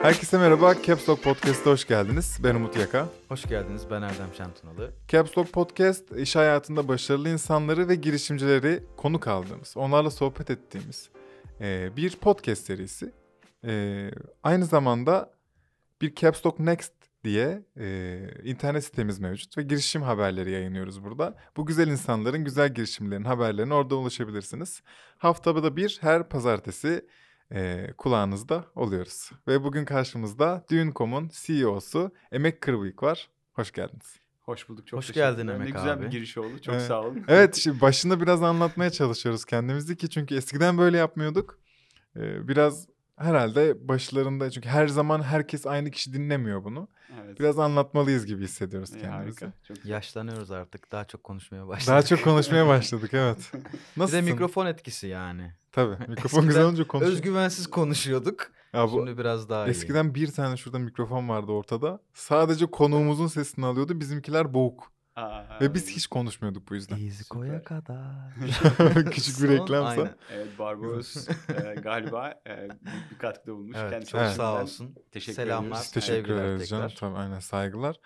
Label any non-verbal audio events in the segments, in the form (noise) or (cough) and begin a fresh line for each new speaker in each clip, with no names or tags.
Herkese merhaba. Caps Lock Podcast'a hoş geldiniz. Ben Umut Yaka.
Hoş geldiniz. Ben Erdem Şantunalı.
Caps Lock Podcast, iş hayatında başarılı insanları ve girişimcileri konuk aldığımız, onlarla sohbet ettiğimiz e, bir podcast serisi. E, aynı zamanda bir Caps Lock Next diye e, internet sitemiz mevcut ve girişim haberleri yayınlıyoruz burada. Bu güzel insanların güzel girişimlerin haberlerini orada ulaşabilirsiniz. Haftada bir her pazartesi e, kulağınızda oluyoruz. Ve bugün karşımızda Düğün.com'un CEO'su Emek Kırbıyık var. Hoş geldiniz.
Hoş bulduk. Çok Hoş geldin Emek abi. Ne güzel bir giriş oldu. Çok evet. sağ olun.
Evet (laughs) şimdi başında biraz anlatmaya çalışıyoruz kendimizi ki çünkü eskiden böyle yapmıyorduk. Ee, biraz herhalde başlarında çünkü her zaman herkes aynı kişi dinlemiyor bunu. Evet. Biraz anlatmalıyız gibi hissediyoruz e, kendimizi.
Yaşlanıyoruz artık. Daha çok konuşmaya başladık. Daha çok konuşmaya (laughs) başladık evet. Nasıl? (laughs) Bir de mikrofon etkisi yani. Tabii. (laughs) Mikrofon güzel olunca konuşuyoruz.
Özgüvensiz konuşuyorduk. Ya bu, Şimdi biraz daha eskiden iyi. Eskiden bir tane şurada mikrofon vardı ortada. Sadece konuğumuzun sesini alıyordu. Bizimkiler boğuk. Ve biz hiç konuşmuyorduk bu yüzden. Izgo'ya kadar. (laughs) Küçük bir reklamsa. Aynen. Evet Barbaros (laughs) e,
galiba e, büyük bir katkıda bulmuş. Evet, Kendisi evet. sağ olsun. Teşekkür Selamlar. Ediyoruz. Teşekkür ederiz canım.
Tabii aynen saygılar.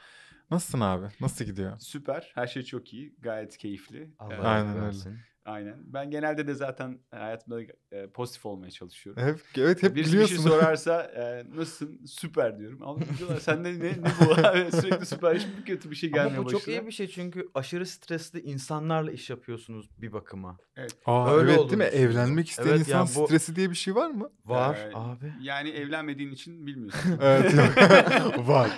Nasılsın abi? Nasıl gidiyor?
Süper. Her şey çok iyi. Gayet keyifli. E, Allah ee, aynen öyle. Aynen. Ben genelde de zaten e, hayatımda e, pozitif olmaya çalışıyorum. Hep, evet hep Birisi biliyorsun. bir şey (laughs) sorarsa e, nasılsın süper diyorum. Ama diyorlar sende ne, ne bu? (laughs) Sürekli süper hiçbir kötü bir şey gelmiyor Ama bu başına. çok iyi
bir şey çünkü aşırı stresli insanlarla iş yapıyorsunuz bir bakıma.
Evet. Aa, Öyle evet değil mi? Evlenmek isteyen evet, insan yani bu... stresi diye bir şey var mı? Var ee, abi. Yani
evlenmediğin için bilmiyorsun. (laughs) evet var.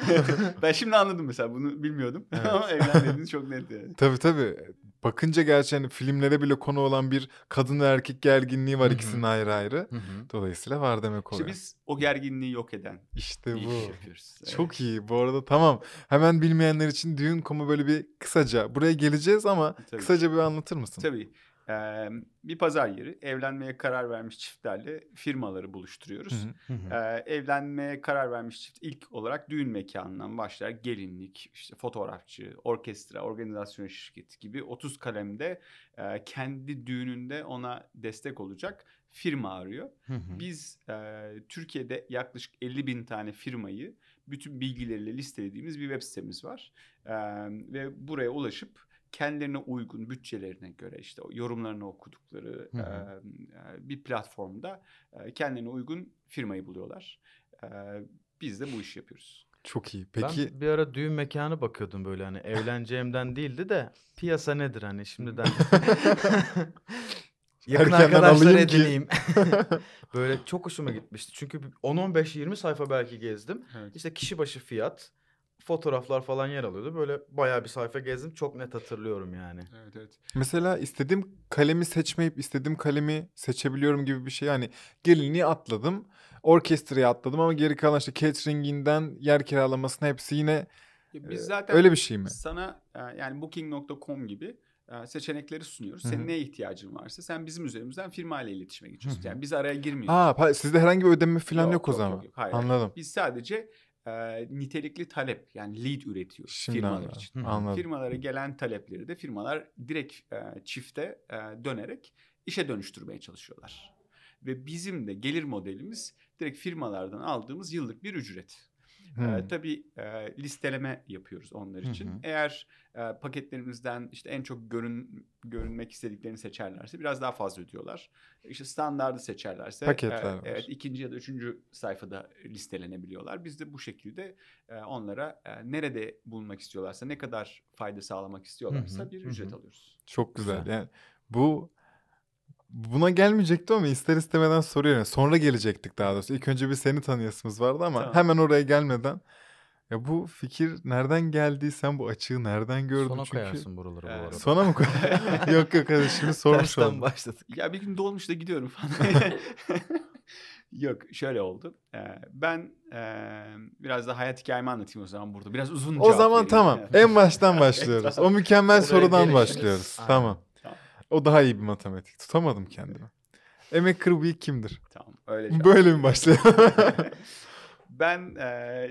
ben şimdi anladım mesela bunu bilmiyordum. Evet. Ama evlenmediğini çok net yani. Tabii
tabii bakınca gerçekten hani filmlere bile konu olan bir kadın ve erkek gerginliği var ikisinin ayrı ayrı. Dolayısıyla var demek oluyor. İşte biz
o gerginliği yok eden İşte bu.
Evet. Çok iyi. Bu arada tamam. Hemen bilmeyenler
için düğün komu böyle bir kısaca buraya geleceğiz ama Tabii. kısaca bir anlatır mısın? Tabii. Ee, bir pazar yeri evlenmeye karar vermiş çiftlerle firmaları buluşturuyoruz. Hı evlenmeye karar vermiş çift ilk olarak düğün mekanından başlar. Gelinlik, işte fotoğrafçı, orkestra, organizasyon şirketi gibi 30 kalemde e, kendi düğününde ona destek olacak firma arıyor. Biz e, Türkiye'de yaklaşık 50 bin tane firmayı bütün bilgileriyle listelediğimiz bir web sitemiz var. E, ve buraya ulaşıp kendilerine uygun bütçelerine göre işte yorumlarını okudukları hı hı. E, bir platformda e, kendilerine uygun firmayı buluyorlar. E, biz de bu işi yapıyoruz.
Çok iyi. Peki ben bir ara düğün mekanı bakıyordum böyle hani evleneceğimden değildi de piyasa nedir hani şimdiden (laughs) yakın Erkenden arkadaşlar edineyim. (laughs) böyle çok hoşuma gitmişti. Çünkü 10 15 20 sayfa belki gezdim. Evet. İşte kişi başı fiyat, fotoğraflar falan yer alıyordu. Böyle bayağı bir sayfa gezdim. Çok net hatırlıyorum yani. Evet evet.
Mesela istediğim kalemi seçmeyip istediğim kalemi seçebiliyorum gibi bir şey. Yani gelini atladım. Orkestraya atladım ama geri kalan işte cateringinden yer kiralamasına hepsi yine biz e, zaten öyle bir şey mi?
Sana e, yani booking.com gibi e, seçenekleri sunuyoruz. Senin neye ihtiyacın varsa sen bizim üzerimizden firma ile iletişime geçiyorsun. Hı-hı. Yani biz araya girmiyoruz.
Aa, sizde herhangi bir ödeme falan yok, yok o zaman. Yok, yok. Hayır. Anladım.
Biz sadece e, nitelikli talep yani lead üretiyor Şimdi firmalar anladım. için. Anladım. Firmalara gelen talepleri de firmalar direkt e, çifte e, dönerek işe dönüştürmeye çalışıyorlar. Ve bizim de gelir modelimiz direkt firmalardan aldığımız yıllık bir ücret. Hmm. E, tabii e, listeleme yapıyoruz onlar için. Hmm. Eğer e, paketlerimizden işte en çok görün görünmek istediklerini seçerlerse biraz daha fazla ödüyorlar. İşte standardı seçerlerse e, evet, ikinci ya da üçüncü sayfada listelenebiliyorlar. Biz de bu şekilde e, onlara e, nerede bulunmak istiyorlarsa ne kadar fayda sağlamak istiyorlarsa hmm. bir ücret hmm. alıyoruz.
Çok güzel. Yani bu Buna gelmeyecekti ama ister istemeden soruyorum. Sonra gelecektik daha doğrusu. İlk önce bir seni tanıyasımız vardı ama tamam. hemen oraya gelmeden ya bu fikir nereden geldi? Sen bu açığı nereden gördün? Sona Çünkü... koyarsın buraları yani. bu ee, arada. Sona mı koyarsın? (laughs) (laughs) yok yok hadi şimdi sormuş oldum. başladık.
Ya bir gün dolmuş da gidiyorum falan. (laughs) yok şöyle oldu. Ee, ben e, biraz da hayat hikayemi anlatayım o zaman burada. Biraz uzun O zaman vereyim. tamam. En baştan başlıyoruz. o mükemmel sorudan gelişiniz. başlıyoruz. Aynen. Tamam.
O daha iyi bir matematik. Tutamadım kendimi. Emek Kırbuğ kimdir? Tamam, öyle. Böyle mi başlayalım?
(laughs) ben e,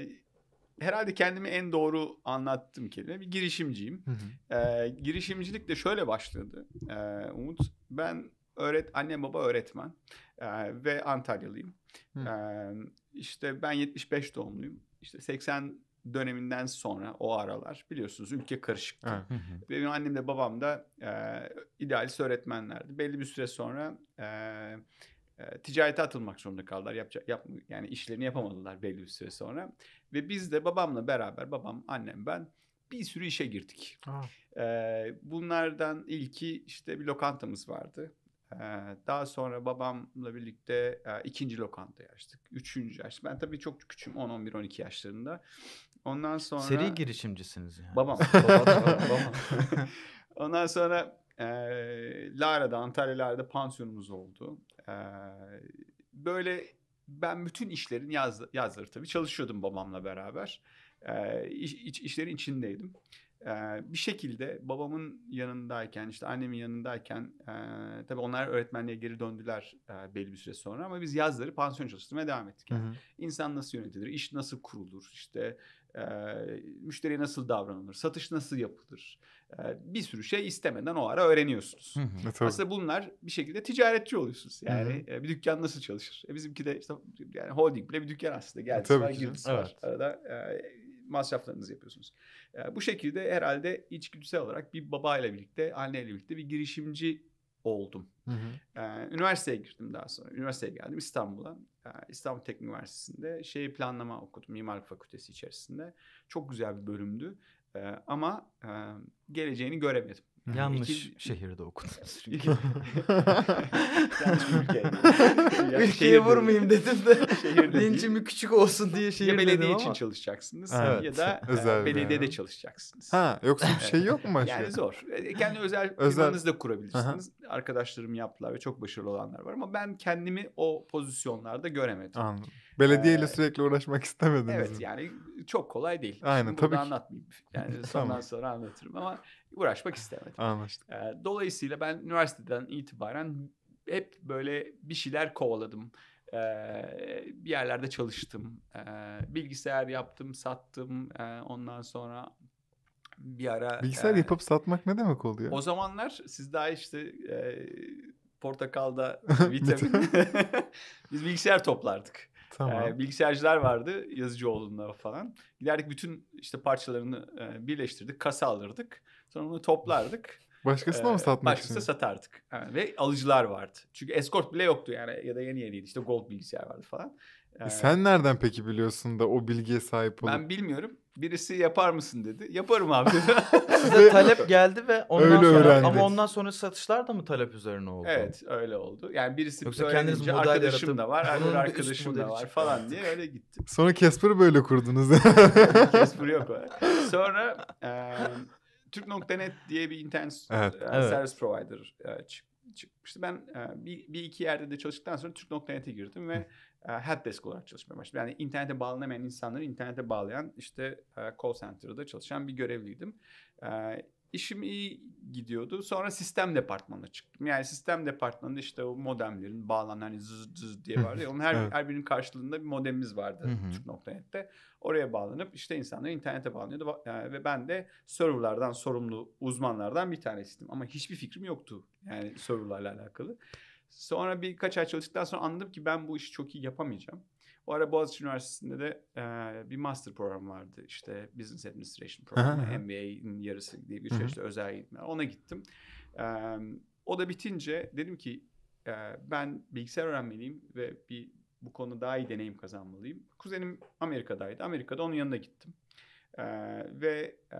herhalde kendimi en doğru anlattım kelime. Bir girişimciyim. e, girişimcilik de şöyle başladı. E, Umut ben öğret anne baba öğretmen e, ve Antalyalıyım. E, işte ben 75 doğumluyum. İşte 80 döneminden sonra o aralar biliyorsunuz ülke karışıktı. Evet. Benim annem de babam da e, idealist öğretmenlerdi. Belli bir süre sonra e, e, ticarete atılmak zorunda kaldılar. Yapacak, yap, yani işlerini yapamadılar belli bir süre sonra. Ve biz de babamla beraber babam, annem, ben bir sürü işe girdik. Ah. E, bunlardan ilki işte bir lokantamız vardı. E, daha sonra babamla birlikte e, ikinci lokantayı açtık. Üçüncü açtık. Ben tabii çok küçüğüm 10-11-12 yaşlarında. Ondan sonra... Seri girişimcisiniz yani. Babam. babam, (laughs) babam. (laughs) Ondan sonra e, Lara'da, Antalya'da pansiyonumuz oldu. E, böyle ben bütün işlerin yaz, yazları tabii çalışıyordum babamla beraber. E, iş, iş, işlerin içindeydim. E, bir şekilde babamın yanındayken, işte annemin yanındayken e, tabii onlar öğretmenliğe geri döndüler e, belli bir süre sonra ama biz yazları pansiyon çalıştırmaya devam ettik. Yani hı hı. İnsan nasıl yönetilir, iş nasıl kurulur, işte e, müşteriye nasıl davranılır, satış nasıl yapılır, e, bir sürü şey istemeden o ara öğreniyorsunuz. E, aslında bunlar bir şekilde ticaretçi oluyorsunuz. Yani hı bir dükkan nasıl çalışır? E, bizimki de işte yani holding bile bir dükkan aslında. E, Geldi, var, girdisi evet. var. Arada e, masraflarınızı yapıyorsunuz. E, bu şekilde herhalde içgüdüsel olarak bir babayla birlikte, anneyle birlikte bir girişimci oldum. Hı hı. üniversiteye girdim daha sonra. Üniversiteye geldim İstanbul'a. İstanbul Teknik Üniversitesi'nde şey planlama okudum mimarlık fakültesi içerisinde. Çok güzel bir bölümdü. ama geleceğini göremedim. Yanlış iki... (laughs) şehirde okudunuz. Çünkü. (laughs) Yanlış bir ülke. (laughs) Yani Ülkeye vurmayayım dedim de şehirde
linçimi küçük olsun diye şehir Ya belediye ama... için çalışacaksınız evet, ya da özel e, belediyede yani. çalışacaksınız.
Ha yoksa bir şey yok mu? yani zor. E, kendi özel, özel... firmanızı da kurabilirsiniz. Aha. Arkadaşlarım yaptılar ve çok başarılı olanlar var ama ben kendimi o pozisyonlarda göremedim. Anladım. Belediyeyle ee, sürekli uğraşmak istemediniz. Evet mi? yani çok kolay değil. Aynen Şimdi tabii. ki. anlatmayayım. Yani tamam. sonra anlatırım ama uğraşmak istemedim. Anlaştık. dolayısıyla ben üniversiteden itibaren hep böyle bir şeyler kovaladım. bir yerlerde çalıştım. bilgisayar yaptım, sattım. ondan sonra bir ara... Bilgisayar e, yapıp
satmak ne demek oluyor? O
zamanlar siz daha işte... E, portakalda (laughs) vitamin. (laughs) Biz bilgisayar toplardık. Tamam. Ee, bilgisayarcılar vardı yazıcı Yazıcıoğlu'nda falan. Giderdik bütün işte parçalarını e, birleştirdik, kasa alırdık. Sonra onu toplardık. (laughs) Başkasına ee, mı satmak başkası için? satardık. Yani ve alıcılar vardı. Çünkü escort bile yoktu yani ya da yeni yeniydi. İşte gold bilgisayar vardı falan. E, ee, e sen
nereden peki biliyorsun da o bilgiye sahip olup? Ben
bilmiyorum. Birisi yapar mısın dedi. Yaparım abi dedi. (laughs) Size talep geldi ve ondan öyle sonra öğrendik. ama ondan sonra satışlar da mı talep üzerine oldu? Evet öyle oldu. Yani birisi Yoksa kendiniz model arkadaşım yaratıp, da var, hayır arkadaşım da var falan artık. diye öyle gitti.
Sonra Casper'ı böyle kurdunuz. (laughs)
Casper yok. Sonra e, Türk.net diye bir internet (laughs) evet. yani e, evet. servis provider e, çıkmıştı. Ben e, bir, bir iki yerde de çalıştıktan sonra Türk.net'e girdim ve helpdesk olarak çalışmaya başladım. Yani internete bağlanamayan insanları internete bağlayan işte call center'da çalışan bir görevliydim işim iyi gidiyordu. Sonra sistem departmanına çıktım. Yani sistem departmanında işte o modemlerin bağlanan hani zız zız diye vardı. Ya, onun her, evet. her birinin karşılığında bir modemimiz vardı Türk.net'te. Oraya bağlanıp işte insanlar internete bağlanıyordu. Yani ve ben de serverlardan sorumlu uzmanlardan bir tanesiydim. Ama hiçbir fikrim yoktu yani serverlarla alakalı. Sonra birkaç ay çalıştıktan sonra anladım ki ben bu işi çok iyi yapamayacağım. O ara Boğaziçi Üniversitesi'nde de e, bir master program vardı. İşte Business Administration programı, MBA'nin yarısı diye bir şey özel eğitim. Ona gittim. E, o da bitince dedim ki e, ben bilgisayar öğrenmeliyim ve bir bu konuda daha iyi deneyim kazanmalıyım. Kuzenim Amerika'daydı. Amerika'da onun yanına gittim. E, ve e,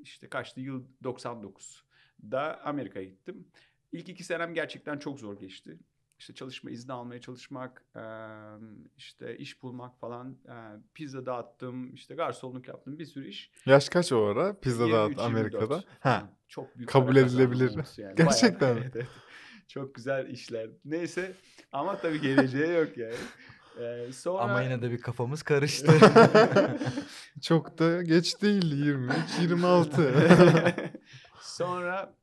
işte kaçtı yıl 99'da Amerika'ya gittim. İlk iki senem gerçekten çok zor geçti işte çalışma izni almaya çalışmak, işte iş bulmak falan, e, pizza dağıttım, işte garsonluk yaptım bir sürü iş.
Yaş kaç o ara pizza dağıt Amerika'da? ha. Çok büyük kabul edilebilir. Yani. Gerçekten Bayağı,
(laughs) Çok güzel işler. Neyse ama tabii geleceği yok yani. sonra... Ama yine
de bir kafamız karıştı. (laughs) Çok da geç değil 23, 26.
(laughs) sonra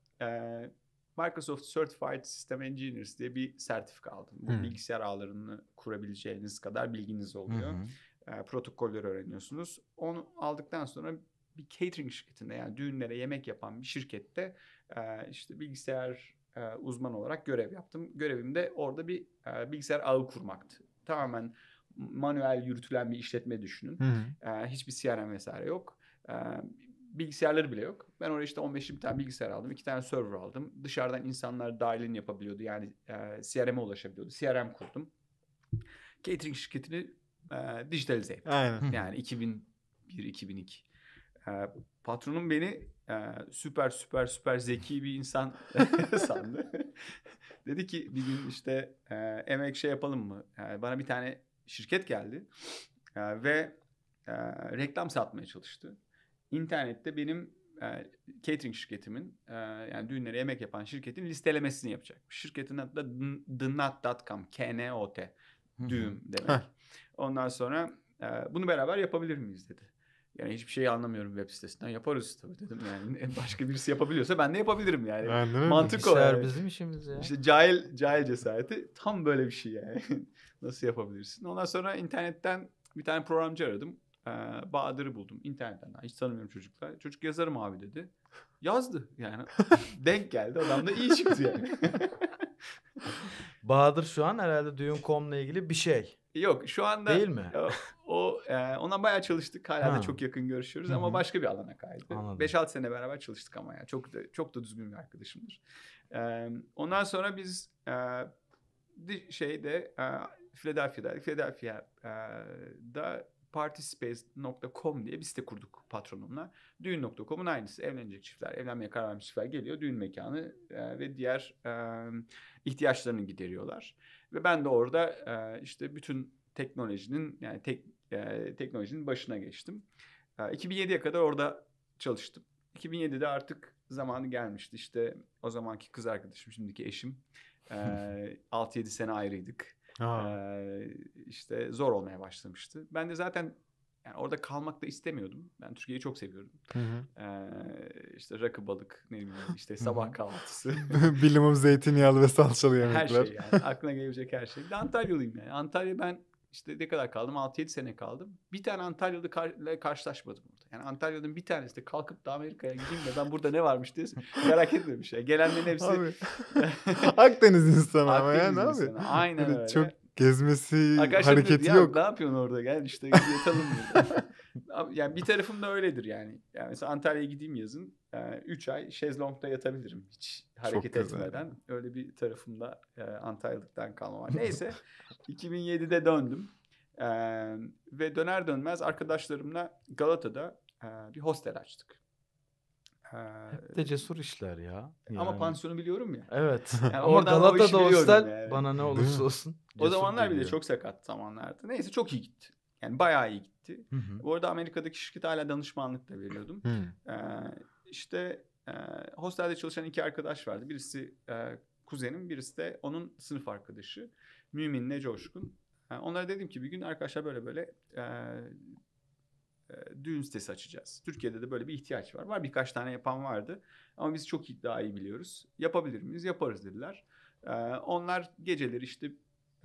Microsoft Certified System Engineers diye bir sertifika aldım. Bu hmm. bilgisayar ağlarını kurabileceğiniz kadar bilginiz oluyor. Hmm. E, ee, protokolleri öğreniyorsunuz. Onu aldıktan sonra bir catering şirketinde yani düğünlere yemek yapan bir şirkette e, işte bilgisayar e, uzman olarak görev yaptım. Görevim de orada bir e, bilgisayar ağı kurmaktı. Tamamen manuel yürütülen bir işletme düşünün. E, hiçbir CRM vesaire yok. E, bilgisayarları bile yok. Ben oraya işte 15-20 tane bilgisayar aldım. iki tane server aldım. Dışarıdan insanlar dahilini yapabiliyordu. Yani e, CRM'e ulaşabiliyordu. CRM kurdum. Catering şirketini e, dijitalize ettim. Aynen. (laughs) Yani 2001-2002. E, patronum beni e, süper süper süper zeki bir insan (laughs) sandı. Dedi ki bir gün işte e, emek şey yapalım mı? Yani e, bana bir tane şirket geldi. E, ve e, reklam satmaya çalıştı internette benim e, catering şirketimin e, yani düğünlere yemek yapan şirketin listelemesini yapacak. Şirketin adı da dınat.com, K-N-O-T, düğüm demek. Ondan sonra e, bunu beraber yapabilir miyiz dedi. Yani hiçbir şey anlamıyorum web sitesinden. Yaparız tabii dedim yani. Başka birisi yapabiliyorsa ben de yapabilirim yani. Anladın Mantık o. Yani. bizim işimiz ya. İşte cahil, cahil cesareti tam böyle bir şey yani. Nasıl yapabilirsin? Ondan sonra internetten bir tane programcı aradım. Ee, Bahadır'ı buldum internetten. Hiç tanımıyorum çocuklar. Çocuk yazarım abi dedi. Yazdı yani. (laughs) Denk geldi. Adam da iyi çıktı yani. (laughs)
Bahadır şu an herhalde düğün.com'la ilgili bir şey.
Yok şu anda değil mi? O, o e, ona bayağı çalıştık. Hala ha. da çok yakın görüşüyoruz ama başka bir alana kaydı. 5-6 sene beraber çalıştık ama yani çok da çok da düzgün bir arkadaşımdır. E, ondan sonra biz e, şeyde e, Philadelphia'daydık. Philadelphia'da e, da partyspace.com diye bir site kurduk patronumla. Düğün.com'un aynısı. Evlenecek çiftler, evlenmeye karar vermiş çiftler geliyor. Düğün mekanı e, ve diğer e, ihtiyaçlarını gideriyorlar. Ve ben de orada e, işte bütün teknolojinin yani tek, e, teknolojinin başına geçtim. E, 2007'ye kadar orada çalıştım. 2007'de artık zamanı gelmişti. İşte o zamanki kız arkadaşım, şimdiki eşim. E, 6-7 (laughs) sene ayrıydık. Ee, işte zor olmaya başlamıştı. Ben de zaten yani orada kalmak da istemiyordum. Ben Türkiye'yi çok seviyorum. Hı Ee, işte rakı balık, ne bileyim işte sabah kahvaltısı.
Bilimum (laughs) zeytinyağlı ve salçalı yemekler. Her şey
yani. Aklına gelebilecek her şey. Bir de Antalyalıyım yani. Antalya ben işte ne kadar kaldım? 6-7 sene kaldım. Bir tane Antalyalı kar- karşılaşmadım orada. Yani Antalya'nın bir tanesi de kalkıp da Amerika'ya gideyim de ben burada ne varmış diye (laughs) merak etmemiş. Yani gelenlerin hepsi... Abi. (laughs)
Akdeniz insanı ama Akdeniz yani insanı. abi. Aynen öyle. Çok gezmesi Arkadaşlar hareketi dedi, yok. ne
yapıyorsun orada gel işte yatalım burada. (laughs) yani bir tarafım da öyledir yani. Yani mesela Antalya'ya gideyim yazın. Yani e, ay şezlongda yatabilirim hiç hareket Çok güzel. etmeden. Öyle bir tarafımda e, Antalyalıktan kalma var. Neyse 2007'de (laughs) döndüm. E, ve döner dönmez arkadaşlarımla Galata'da e, bir hostel açtık. E, Hep de
cesur işler ya. Yani. Ama pansiyonu biliyorum ya. Evet. (laughs) Yani o Galata'da hostel yani. bana ne olursa olsun. O zamanlar bile çok
sakat zamanlardı. Neyse çok iyi gitti. Yani bayağı iyi gitti. Hı hı. Bu arada Amerika'daki şirket hala danışmanlık da veriyordum. Hı. Ee, işte e, hostelde çalışan iki arkadaş vardı. Birisi e, kuzenim, birisi de onun sınıf arkadaşı. Mümin'le Coşkun. Yani e, onlara dedim ki bir gün arkadaşlar böyle böyle e, e, düğün sitesi açacağız. Türkiye'de de böyle bir ihtiyaç var. Var birkaç tane yapan vardı. Ama biz çok daha iyi biliyoruz. Yapabilir miyiz? Yaparız dediler. E, onlar geceleri işte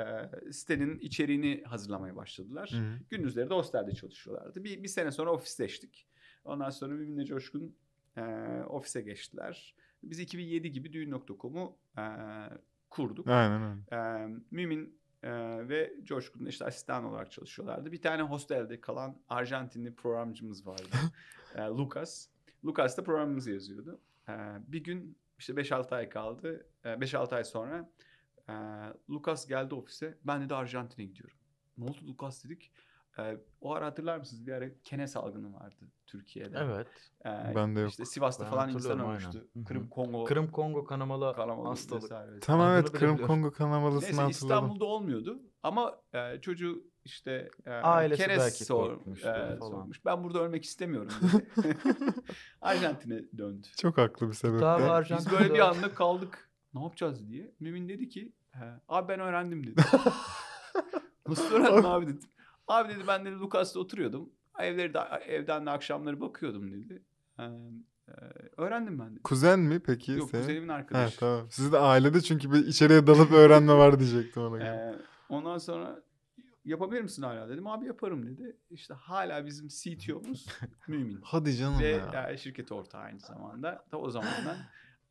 e, sitenin içeriğini hazırlamaya başladılar. Hı-hı. Gündüzleri de hostelde çalışıyorlardı. Bir, bir sene sonra ofisleştik. Ondan sonra birbirine coşkun e, ofise geçtiler. Biz 2007 gibi düğün.com'u e, kurduk. Aynen aynen. E, Mümin e, ve Coşkun'da işte asistan olarak çalışıyorlardı. Bir tane hostelde kalan Arjantinli programcımız vardı. (laughs) e, Lucas. Lucas da programımızı yazıyordu. E, bir gün işte 5-6 ay kaldı. E, 5-6 ay sonra e, Lucas geldi ofise. Ben de Arjantin'e gidiyorum. Ne oldu Lucas dedik. E, o ara hatırlar mısınız? Bir ara kene salgını vardı Türkiye'de. Evet. E, ben de yok. İşte Sivas'ta ben falan insan olmuştu. Aynen. Kırım Kongo. Kırım Kongo kanamalı, kanamalı hastalık. Vesaire. Tamam Adını evet Kırım Kongo kanamalısını Neyse, hatırladım. İstanbul'da olmuyordu ama e, çocuğu işte e, ailesi sor, e, sormuş. Ben burada ölmek istemiyorum. (laughs) Arjantin'e döndü. Çok haklı bir sebep. Biz böyle bir anda kaldık ne yapacağız diye. Mümin dedi ki He, abi ben öğrendim dedi. Nasıl (laughs) öğrendin abi dedi? Abi dedi ben dedi Lukas'ta oturuyordum. Evleri de, evden de akşamları bakıyordum dedi. Ee, öğrendim ben dedi. Kuzen mi peki? Yok sen? kuzenimin arkadaşı. He, tamam.
Siz de ailede çünkü bir içeriye dalıp öğrenme var diyecektim ona
Ee, ondan sonra yapabilir misin hala dedim. Abi yaparım dedi. İşte hala bizim CTO'muz (laughs) Mümin. Hadi canım Ve ya. şirket ortağı aynı zamanda. Ta o zamandan.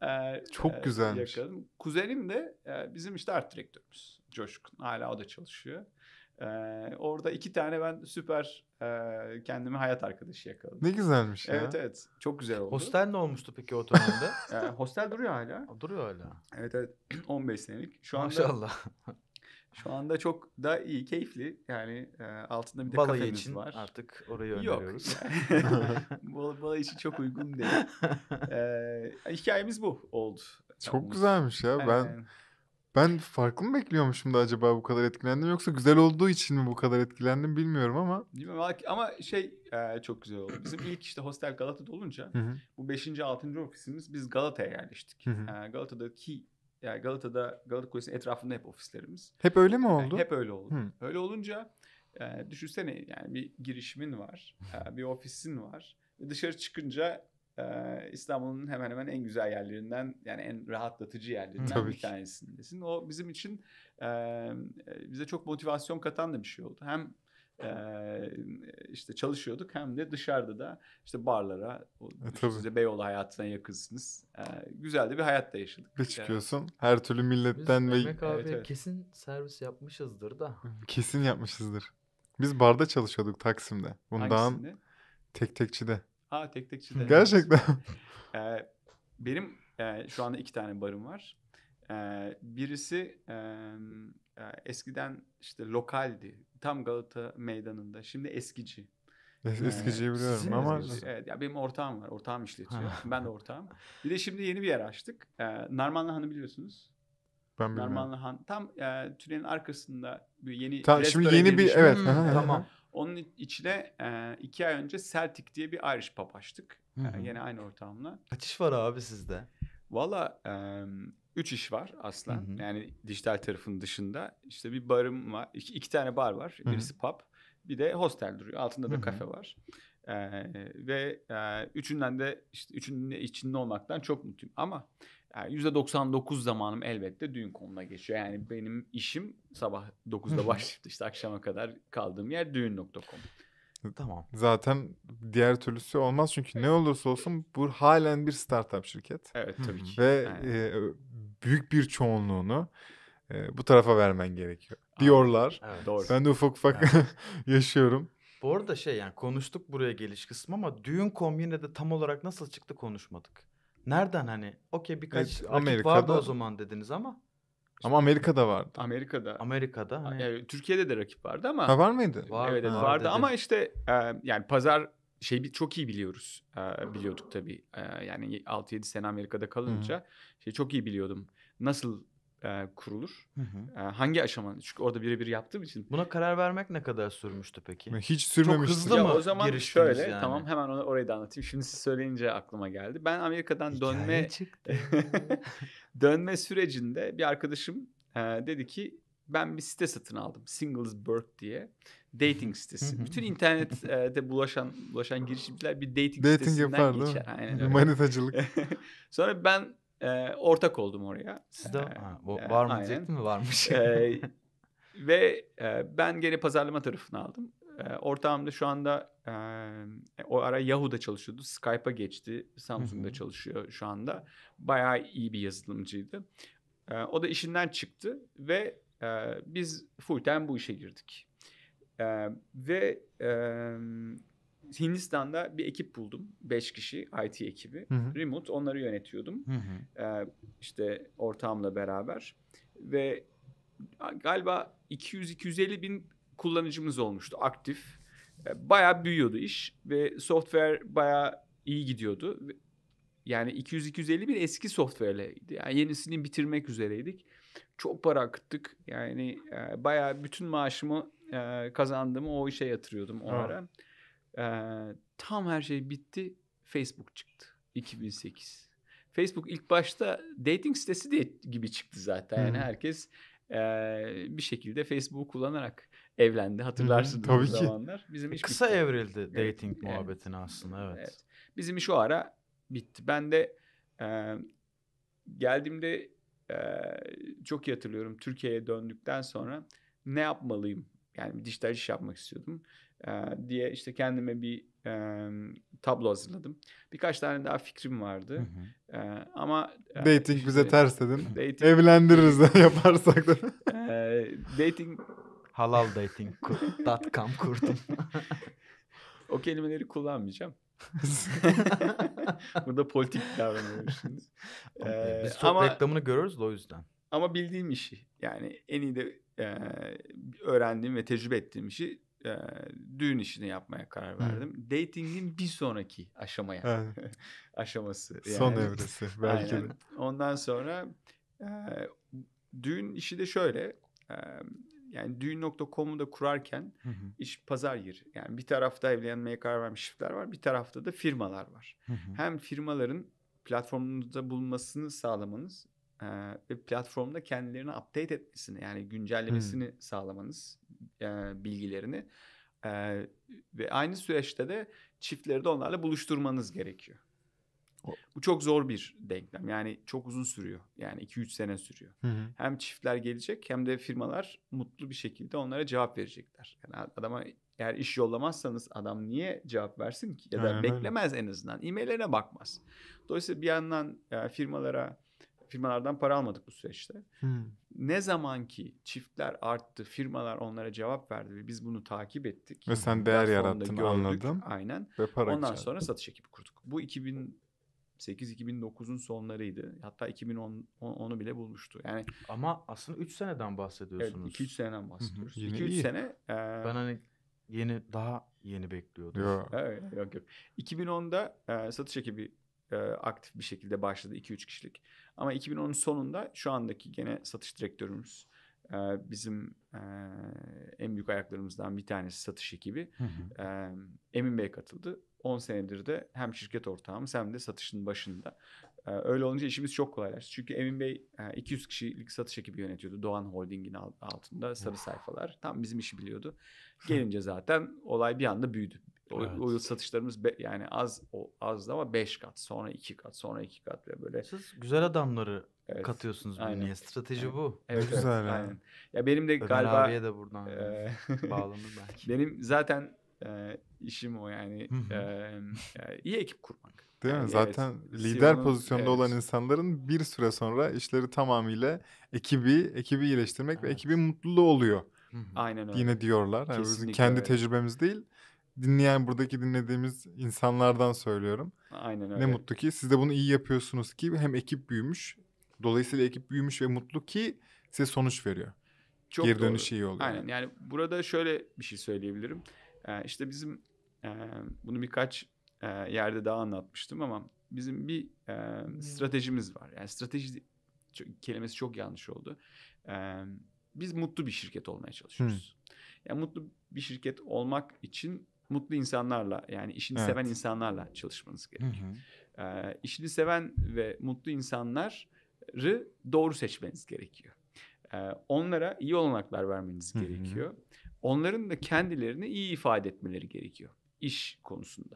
E, Çok e, güzelmiş. Yakaladım. Kuzenim de e, bizim işte art direktörümüz Coşkun. Hala o da çalışıyor. E, orada iki tane ben süper e, kendimi hayat arkadaşı yakaladım. Ne güzelmiş ya. Evet evet. Çok güzel oldu. Hostel ne olmuştu peki o dönemde? e, (laughs) hostel duruyor hala. Duruyor hala. Evet evet. 15 (clears throat) senelik. Şu anda Maşallah. Şu anda çok da iyi, keyifli. Yani e, altında bir de Balayı kafemiz için var. artık (laughs) orayı öneriyoruz. Yok. (laughs) Balayı için çok uygun değil. (laughs) E, hikayemiz bu oldu. Çok Olmuş. güzelmiş ya. Ben
ben farklı mı bekliyormuşum da acaba bu kadar etkilendim yoksa güzel olduğu için mi bu kadar etkilendim bilmiyorum ama.
ama şey e, çok güzel oldu. Bizim ilk işte hostel Galata'da olunca bu 5. 6. ofisimiz biz Galata'ya yerleştik. E, Galata'daki yani Galata'da Galata Kulesi'nin etrafında hep ofislerimiz. Hep öyle mi oldu? hep öyle oldu. Hı. Öyle olunca e, düşünsene yani bir girişimin var, e, bir ofisin var. dışarı çıkınca e, İstanbul'un hemen hemen en güzel yerlerinden yani en rahatlatıcı yerlerinden Tabii bir tanesindesin. O bizim için e, e, bize çok motivasyon katan da bir şey oldu. Hem e, işte çalışıyorduk hem de dışarıda da işte barlara o, e, size Beyoğlu hayatına yakınsınız. E, güzel de bir hayat da yaşadık. Bir çıkıyorsun yani.
her türlü milletten Biz ve Mehmet abi
evet, evet. kesin servis yapmışızdır da.
(laughs) Kesin yapmışızdır. Biz barda çalışıyorduk Taksim'de. Bundan tek tekçide. Ha tek tekçide. (laughs) Gerçekten.
ee, benim e, şu anda iki tane barım var. Ee, birisi e, yani eskiden işte lokaldi. Tam Galata Meydanı'nda. Şimdi eskici. Eskiciyi biliyorum Sizin ama... Eskici. Evet, ya benim ortağım var. Ortağım işletiyor. ben de ortağım. Bir de şimdi yeni bir yer açtık. Ee, Narmanlı Han'ı biliyorsunuz. Ben bilmiyorum. Narmanlı Han. Tam e, tünelin arkasında bir yeni... Ta, şimdi yeni bir... Evet. Hmm, tamam. Onun içine e, iki ay önce Celtic diye bir Irish pub açtık. hı yine aynı ortamla. Kaçış var abi sizde? Valla e, üç iş var aslan. Hı hı. Yani dijital tarafın dışında işte bir barım var. İki, iki tane bar var. Hı hı. Birisi pub. Bir de hostel duruyor. Altında da hı hı. kafe var. Ee, ve e, üçünden de işte üçünün içinde olmaktan çok mutluyum. Ama e, yani %99 zamanım elbette düğün konuna geçiyor. Yani benim işim sabah 9'da başlayıp işte akşama kadar kaldığım yer düğün.com.
E, tamam. Zaten diğer türlüsü olmaz çünkü evet. ne olursa olsun bu halen bir startup şirket. Evet tabii ki. Ve yani. e, büyük bir çoğunluğunu e, bu tarafa vermen gerekiyor diyorlar. Evet, doğru. Ben de ufak ufak yani. (laughs) yaşıyorum.
Bu arada şey yani konuştuk buraya geliş kısmı ama düğün kombine de tam olarak nasıl çıktı konuşmadık. Nereden hani okey birkaç evet, Amerika'da vardı o zaman dediniz ama.
Ama Amerika'da vardı.
Amerika'da. Amerika'da. Hani... Yani Türkiye'de de rakip vardı ama. Ha var mıydı? Var, evet, ha, vardı dedi. ama işte e, yani pazar şey çok iyi biliyoruz. E, biliyorduk tabii. E, yani 6-7 sene Amerika'da kalınca Hı-hı. şey çok iyi biliyordum. Nasıl e, kurulur? E, hangi aşama? Çünkü orada birebir yaptığım için. Buna karar vermek ne kadar
sürmüştü peki? Hiç sürmemişti. Çok hızlı ya mı? O zaman şöyle yani. tamam
hemen orayı da anlatayım. Şimdi siz söyleyince aklıma geldi. Ben Amerika'dan Hikaye dönme çıktı. (laughs) dönme sürecinde bir arkadaşım e, dedi ki ben bir site satın aldım. Singlesburg diye dating sitesi. (laughs) Bütün internette e, bulaşan bulaşan girişimciler bir dating, dating sitesinden yapar, geçer. Aynen öyle. Manitacılık. (laughs) Sonra ben e, ortak oldum oraya. Siz de ee, ha, e, var mı diyecektim mi? Varmış. e, (laughs) ve e, ben gene pazarlama tarafını aldım. E, ortağım da şu anda e, o ara Yahoo'da çalışıyordu. Skype'a geçti. Samsung'da çalışıyor şu anda. Bayağı iyi bir yazılımcıydı. E, o da işinden çıktı ve e, biz full time bu işe girdik. Ee, ve e, Hindistan'da bir ekip buldum. Beş kişi IT ekibi. Hı hı. Remote onları yönetiyordum. Hı hı. Ee, işte ortağımla beraber. Ve galiba 200-250 bin kullanıcımız olmuştu aktif. bayağı büyüyordu iş ve software bayağı iyi gidiyordu. Yani 200-250 bin eski software'leydi. Yani yenisini bitirmek üzereydik. Çok para akıttık. Yani bayağı bütün maaşımı e, kazandığımı o işe yatırıyordum o ara. E, tam her şey bitti. Facebook çıktı 2008. Facebook ilk başta dating sitesi de gibi çıktı zaten. Yani hı herkes e, bir şekilde Facebook kullanarak evlendi. Hatırlarsın Hı-hı, tabii ki. zamanlar. Bizim e, iş kısa bitti. evrildi dating evet, muhabbetini aslında evet. evet. Bizim iş o ara bitti. Ben de e, geldiğimde e, çok iyi hatırlıyorum. Türkiye'ye döndükten sonra ne yapmalıyım yani bir dijital iş yapmak istiyordum e, diye işte kendime bir e, tablo hazırladım. Birkaç tane daha fikrim vardı. E, ama dating işte, bize ters dedin. Dating,
Evlendiririz de (laughs) yaparsak da.
e, dating halaldating.com (laughs) kurdum. o kelimeleri kullanmayacağım. (laughs) Burada politik davranıyorum şimdi. Ee, Biz çok ama, reklamını görürüz de o yüzden. Ama bildiğim işi yani en iyi de e, öğrendiğim ve tecrübe ettiğim işi e, düğün işini yapmaya karar verdim. Hı. Dating'in bir sonraki aşamaya (laughs) aşaması. Yani. Son evresi (laughs) belki Aynen. de. Ondan sonra e, düğün işi de şöyle. E, yani düğün.com'u da kurarken hı hı. iş pazar yeri. Yani bir tarafta evlenmeye karar vermiş çiftler var. Bir tarafta da firmalar var. Hı hı. Hem firmaların platformunuzda bulunmasını sağlamanız e, ve platformda kendilerini update etmesini yani güncellemesini hmm. sağlamanız e, bilgilerini e, ve aynı süreçte de çiftleri de onlarla buluşturmanız gerekiyor. O. Bu çok zor bir denklem. Yani çok uzun sürüyor. Yani 2-3 sene sürüyor. Hı Hem çiftler gelecek hem de firmalar mutlu bir şekilde onlara cevap verecekler. Yani adama eğer iş yollamazsanız adam niye cevap versin ki? Ya da Aynen. beklemez en azından. E-maillerine bakmaz. Dolayısıyla bir yandan firmalara firmalardan para almadık bu süreçte. Hmm. Ne zaman ki çiftler arttı, firmalar onlara cevap verdi ve biz bunu takip ettik. Ve sen değer yarattın gördük, anladım. Aynen. Ve para Ondan çarptı. sonra satış ekibi kurduk. Bu 2008-2009'un sonlarıydı. Hatta 2010'u bile bulmuştu. Yani Ama aslında 3 seneden bahsediyorsunuz. Evet 2-3 seneden bahsediyoruz. 2-3 sene. E... Ben hani yeni daha yeni bekliyordum. Yok. Evet, yok yok. 2010'da e, satış ekibi e, aktif bir şekilde başladı 2-3 kişilik. Ama 2010'un sonunda şu andaki gene satış direktörümüz e, bizim e, en büyük ayaklarımızdan bir tanesi satış ekibi E, Emin Bey katıldı. 10 senedir de hem şirket ortağımız hem de satışın başında. E, öyle olunca işimiz çok kolaylaştı. Çünkü Emin Bey e, 200 kişilik satış ekibi yönetiyordu Doğan Holding'in altında sarı sayfalar. Tam bizim işi biliyordu. Gelince zaten olay bir anda büyüdü. O, evet. o yıl satışlarımız be, yani az o, azdı ama 5 kat, sonra 2 kat, sonra 2 kat ve böyle. Siz
güzel adamları evet. katıyorsunuz aynen. Strateji evet. bu. Evet, güzel. Evet, yani. Ya benim de Ömer galiba abiye de buradan e, (laughs) bağlanır
belki. Benim zaten e, işim o yani. e, e, iyi ekip kurmak. Değil yani mi? Zaten evet, e lider CEO'nun, pozisyonda evet. olan
insanların bir süre sonra işleri tamamıyla ekibi, ekibi iyileştirmek evet. ve ekibi mutluluğu oluyor. Aynen öyle. Yine diyorlar. Yani bizim kendi öyle. tecrübemiz değil dinleyen buradaki dinlediğimiz insanlardan söylüyorum. Aynen öyle. Ne mutlu ki siz de bunu iyi yapıyorsunuz ki hem ekip büyümüş. Dolayısıyla ekip büyümüş ve mutlu ki size sonuç veriyor. Çok Geri dönüş iyi oluyor. Aynen
yani burada şöyle bir şey söyleyebilirim. Ee, işte bizim e, bunu birkaç e, yerde daha anlatmıştım ama bizim bir e, stratejimiz var. Yani strateji çok, kelimesi çok yanlış oldu. E, biz mutlu bir şirket olmaya çalışıyoruz. Hı. Yani mutlu bir şirket olmak için mutlu insanlarla yani işini evet. seven insanlarla çalışmanız gerekiyor. Hı hı. E, işini seven ve mutlu insanları doğru seçmeniz gerekiyor. E, onlara iyi olanaklar vermeniz hı hı. gerekiyor. Onların da kendilerini iyi ifade etmeleri gerekiyor iş konusunda.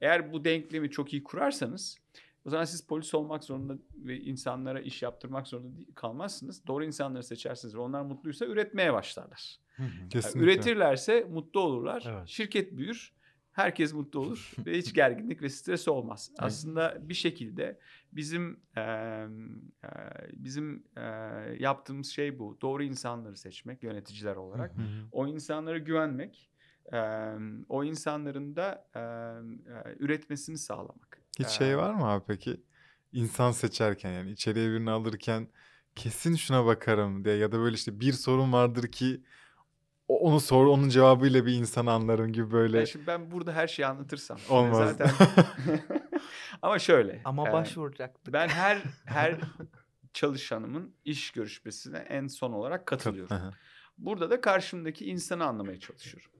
Eğer bu denklemi çok iyi kurarsanız o zaman siz polis olmak zorunda ve insanlara iş yaptırmak zorunda kalmazsınız. Doğru insanları seçersiniz ve onlar mutluysa üretmeye başlarlar. Kesinlikle. üretirlerse mutlu olurlar. Evet. Şirket büyür. Herkes mutlu olur (laughs) ve hiç gerginlik ve stres olmaz. Aslında bir şekilde bizim e, bizim e, yaptığımız şey bu. Doğru insanları seçmek yöneticiler olarak. o insanlara güvenmek, e, o insanların da e, üretmesini sağlamak. Hiç şey
var mı abi peki? İnsan seçerken yani içeriye birini alırken kesin şuna bakarım diye ya da böyle işte bir sorun vardır ki onu sor onun cevabıyla bir insan anlarım gibi böyle. Ben, şimdi
ben burada her şeyi anlatırsam. Hani Olmaz. Zaten... (laughs) (laughs) Ama şöyle. Ama yani, e, başvuracaktık. Ben her (laughs) her çalışanımın iş görüşmesine en son olarak katılıyorum. Burada da karşımdaki insanı anlamaya çalışıyorum.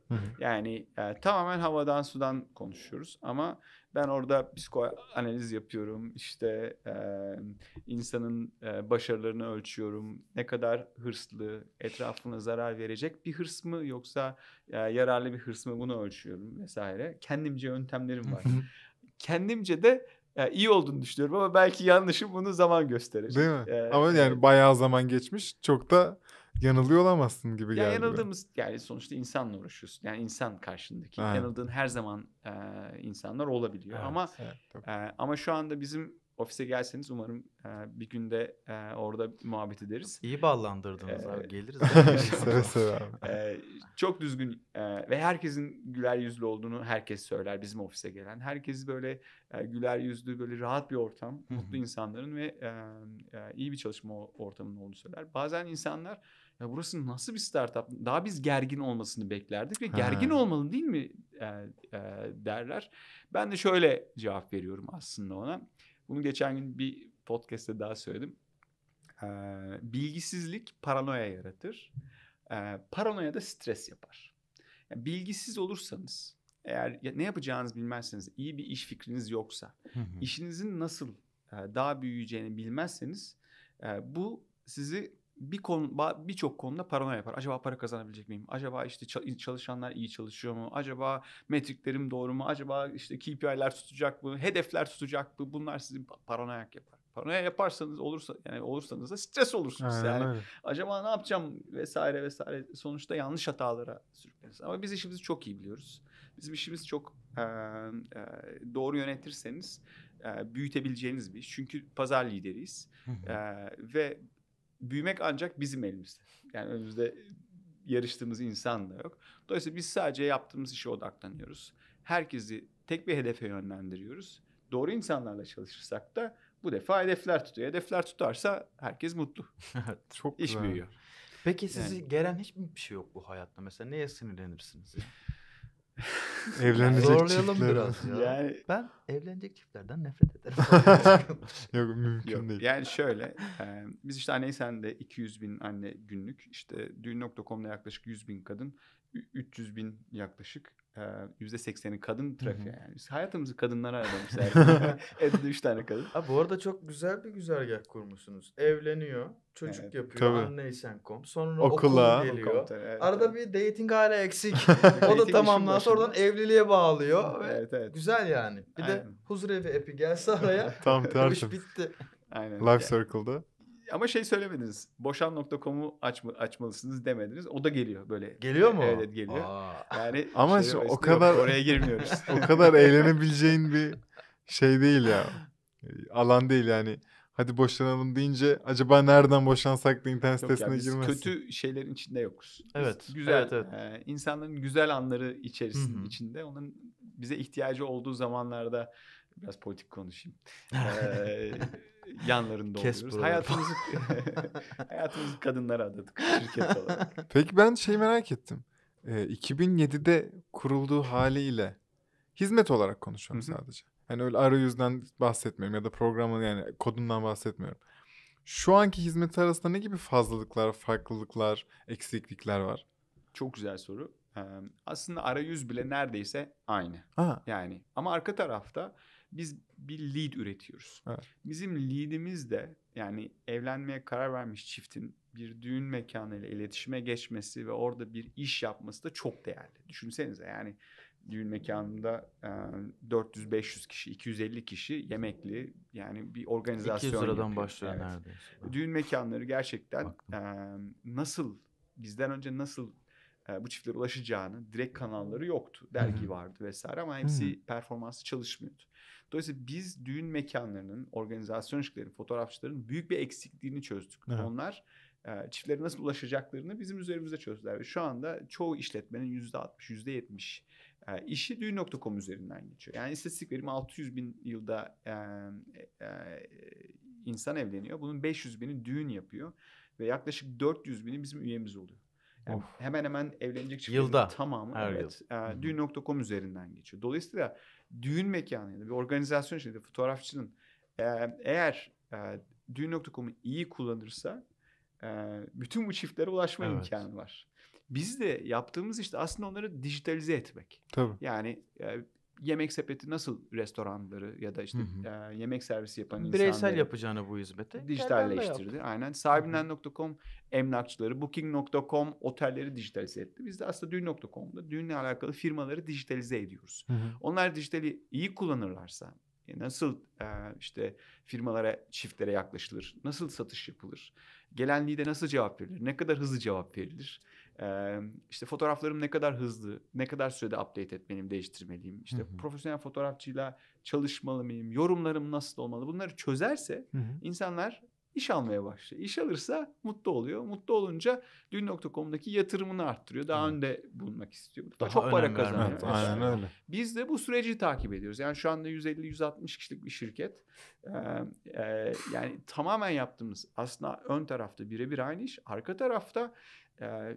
yani e, tamamen havadan sudan konuşuyoruz ama ben orada psikoanaliz yapıyorum. işte e, insanın e, başarılarını ölçüyorum. Ne kadar hırslı, etrafına zarar verecek bir hırs mı yoksa e, yararlı bir hırs mı bunu ölçüyorum vesaire. Kendimce yöntemlerim var. Kendimce de yani iyi olduğunu düşünüyorum ama belki yanlışım bunu zaman gösterecek. Değil mi? Ee, ama yani
bayağı zaman geçmiş. Çok da yanılıyor olamazsın gibi geldi. Ya yanıldığımız
yani sonuçta insanla uğraşıyorsun. Yani insan karşındaki. Evet. Yanıldığın her zaman e, insanlar olabiliyor. Evet, ama evet, e, ama şu anda bizim ofise gelseniz umarım e, bir günde e, orada muhabbet ederiz. İyi bağlandırdınız ee, abi geliriz. (laughs) abi. E, çok düzgün e, ve herkesin güler yüzlü olduğunu herkes söyler bizim ofise gelen. Herkes böyle e, güler yüzlü böyle rahat bir ortam, mutlu insanların ve e, e, iyi bir çalışma ortamının olduğunu söyler. Bazen insanlar ya burası nasıl bir startup? Daha biz gergin olmasını beklerdik ve ha. gergin olmalı değil mi e, e, derler. Ben de şöyle cevap veriyorum aslında ona. Bunu geçen gün bir podcast'te daha söyledim. E, bilgisizlik paranoya yaratır. E, paranoya da stres yapar. Yani bilgisiz olursanız eğer ne yapacağınızı bilmezseniz, iyi bir iş fikriniz yoksa, işinizin nasıl e, daha büyüyeceğini bilmezseniz e, bu sizi bir konu birçok konuda paranoya yapar. Acaba para kazanabilecek miyim? Acaba işte çalışanlar iyi çalışıyor mu? Acaba metriklerim doğru mu? Acaba işte KPI'ler tutacak mı? Hedefler tutacak mı? Bunlar sizi paranoyak yapar. Paranoya yaparsanız olursa yani olursanız da stres olursunuz Aynen. yani. Öyle. Acaba ne yapacağım vesaire vesaire sonuçta yanlış hatalara sürüklenirsiniz. Ama biz işimizi çok iyi biliyoruz. Bizim işimiz çok e, e, doğru yönetirseniz e, büyütebileceğiniz bir iş. Çünkü pazar lideriyiz. e, ve büyümek ancak bizim elimizde. Yani önümüzde yarıştığımız insan da yok. Dolayısıyla biz sadece yaptığımız işe odaklanıyoruz. Herkesi tek bir hedefe yönlendiriyoruz. Doğru insanlarla çalışırsak da bu defa hedefler tutuyor. Hedefler tutarsa herkes mutlu. (laughs) Çok İş büyüyor. Peki sizi yani. geren hiçbir şey yok bu hayatta mesela? Neye sinirlenirsiniz? Ya?
(laughs)
Evlenecek Zorlayalım çiftler. biraz
ya. Yani... Ben evlenecek çiftlerden nefret ederim. (laughs) Şey yok mümkün Yok, değil. Yani şöyle e, biz işte anneyi sen de 200 bin anne günlük işte düğün.com'da yaklaşık 100 bin kadın 300 bin yaklaşık yüzde sekseni kadın trafiği yani. Biz hayatımızı kadınlara adamışız. (laughs) (laughs) Evde
üç tane kadın. Abi bu arada çok güzel bir güzergah kurmuşsunuz. Evleniyor, çocuk evet, yapıyor, tabii. kom Sonra okula, okul geliyor. Okul, evet, Arada evet. bir dating hala eksik. (laughs) o da tamamlansa sonradan evliliğe bağlıyor. Evet, evet. Güzel yani. Bir Aynen. de huzurevi epi gelse
araya. Tam tertemiz. bitti. Aynen. Life Circle'da ama şey söylemediniz. Boşan.com'u açma, açmalısınız demediniz. O da geliyor böyle. Geliyor mu? Evet geliyor. Aa. Yani (laughs) ama şey, o kadar yok, oraya girmiyoruz. (laughs) o kadar
eğlenebileceğin bir şey değil ya. Alan değil yani. Hadi boşanalım deyince acaba nereden boşansak da internet yok sitesine girmezsin.
Kötü şeylerin içinde yokuz. Biz evet. Güzel evet, evet. E, insanların güzel anları içerisinde içinde. Onun bize ihtiyacı olduğu zamanlarda biraz politik konuşayım. (laughs) ee, yanlarında Kes oluyoruz. Hayatımızı, (laughs) (laughs) hayatımızı kadınlara adadık şirket olarak.
Peki ben şey merak ettim. Ee, 2007'de kurulduğu haliyle hizmet olarak konuşuyorum Hı-hı. sadece. Hani öyle arayüzden bahsetmiyorum ya da programın yani kodundan bahsetmiyorum. Şu anki hizmet arasında ne gibi fazlalıklar,
farklılıklar, eksiklikler var? Çok güzel soru. Ee, aslında arayüz bile neredeyse aynı. Ha. Yani ama arka tarafta biz bir lead üretiyoruz. Evet. Bizim lead'imiz de yani evlenmeye karar vermiş çiftin bir düğün mekanıyla iletişime geçmesi ve orada bir iş yapması da çok değerli. Düşünsenize yani düğün mekanında 400-500 kişi, 250 kişi yemekli yani bir organizasyon. 200 liradan başlıyor evet. neredeyse. E, düğün mekanları gerçekten Baktım. nasıl bizden önce nasıl bu çiftlere ulaşacağını direkt kanalları yoktu. Dergi vardı vesaire ama hepsi performansı çalışmıyordu. Dolayısıyla biz düğün mekanlarının, organizasyon işlerinin fotoğrafçıların büyük bir eksikliğini çözdük. Evet. Onlar e, çiftlere nasıl ulaşacaklarını bizim üzerimizde çözdüler. Ve şu anda çoğu işletmenin yüzde %60, %70 e, işi düğün.com üzerinden geçiyor. Yani istatistik verim 600 bin yılda e, e, e, insan evleniyor. Bunun 500 bini düğün yapıyor. Ve yaklaşık 400 bini bizim üyemiz oluyor. Yani hemen hemen evlenecek çiftlerin tamamı evet, yıl. e, düğün.com üzerinden geçiyor. Dolayısıyla düğün mekanı ya da bir organizasyon içinde fotoğrafçının eğer e, düğün.com'u iyi kullanırsa e, bütün bu çiftlere ulaşma evet. imkanı var. Biz de yaptığımız işte aslında onları dijitalize etmek. Tabii. Yani yemek sepeti nasıl restoranları ya da işte E, yemek servisi yapan insanları bireysel yapacağını bu hizmeti dijitalleştirdi. Aynen. Sahibinden.com emlakçıları, booking.com otelleri dijitalize etti. Biz de aslında düğün.com'da düğünle alakalı firmaları dijitalize ediyoruz. Hı hı. Onlar dijitali iyi kullanırlarsa e, nasıl e, işte firmalara, çiftlere yaklaşılır? Nasıl satış yapılır? gelenliği de nasıl cevap verilir? Ne kadar hızlı cevap verilir? Ee, işte fotoğraflarım ne kadar hızlı, ne kadar sürede update etmeliyim, değiştirmeliyim. İşte Hı-hı. profesyonel fotoğrafçıyla çalışmalı mıyım, yorumlarım nasıl olmalı bunları çözerse Hı-hı. insanlar iş almaya başlıyor. İş alırsa mutlu oluyor. Mutlu olunca dün.com'daki yatırımını arttırıyor. Daha hı önde bulunmak istiyor. Daha Çok para kazanıyor. Evet. Aynen öyle. Biz de bu süreci takip ediyoruz. Yani şu anda 150-160 kişilik bir şirket. Ee, e, yani tamamen yaptığımız aslında ön tarafta birebir aynı iş. Arka tarafta e,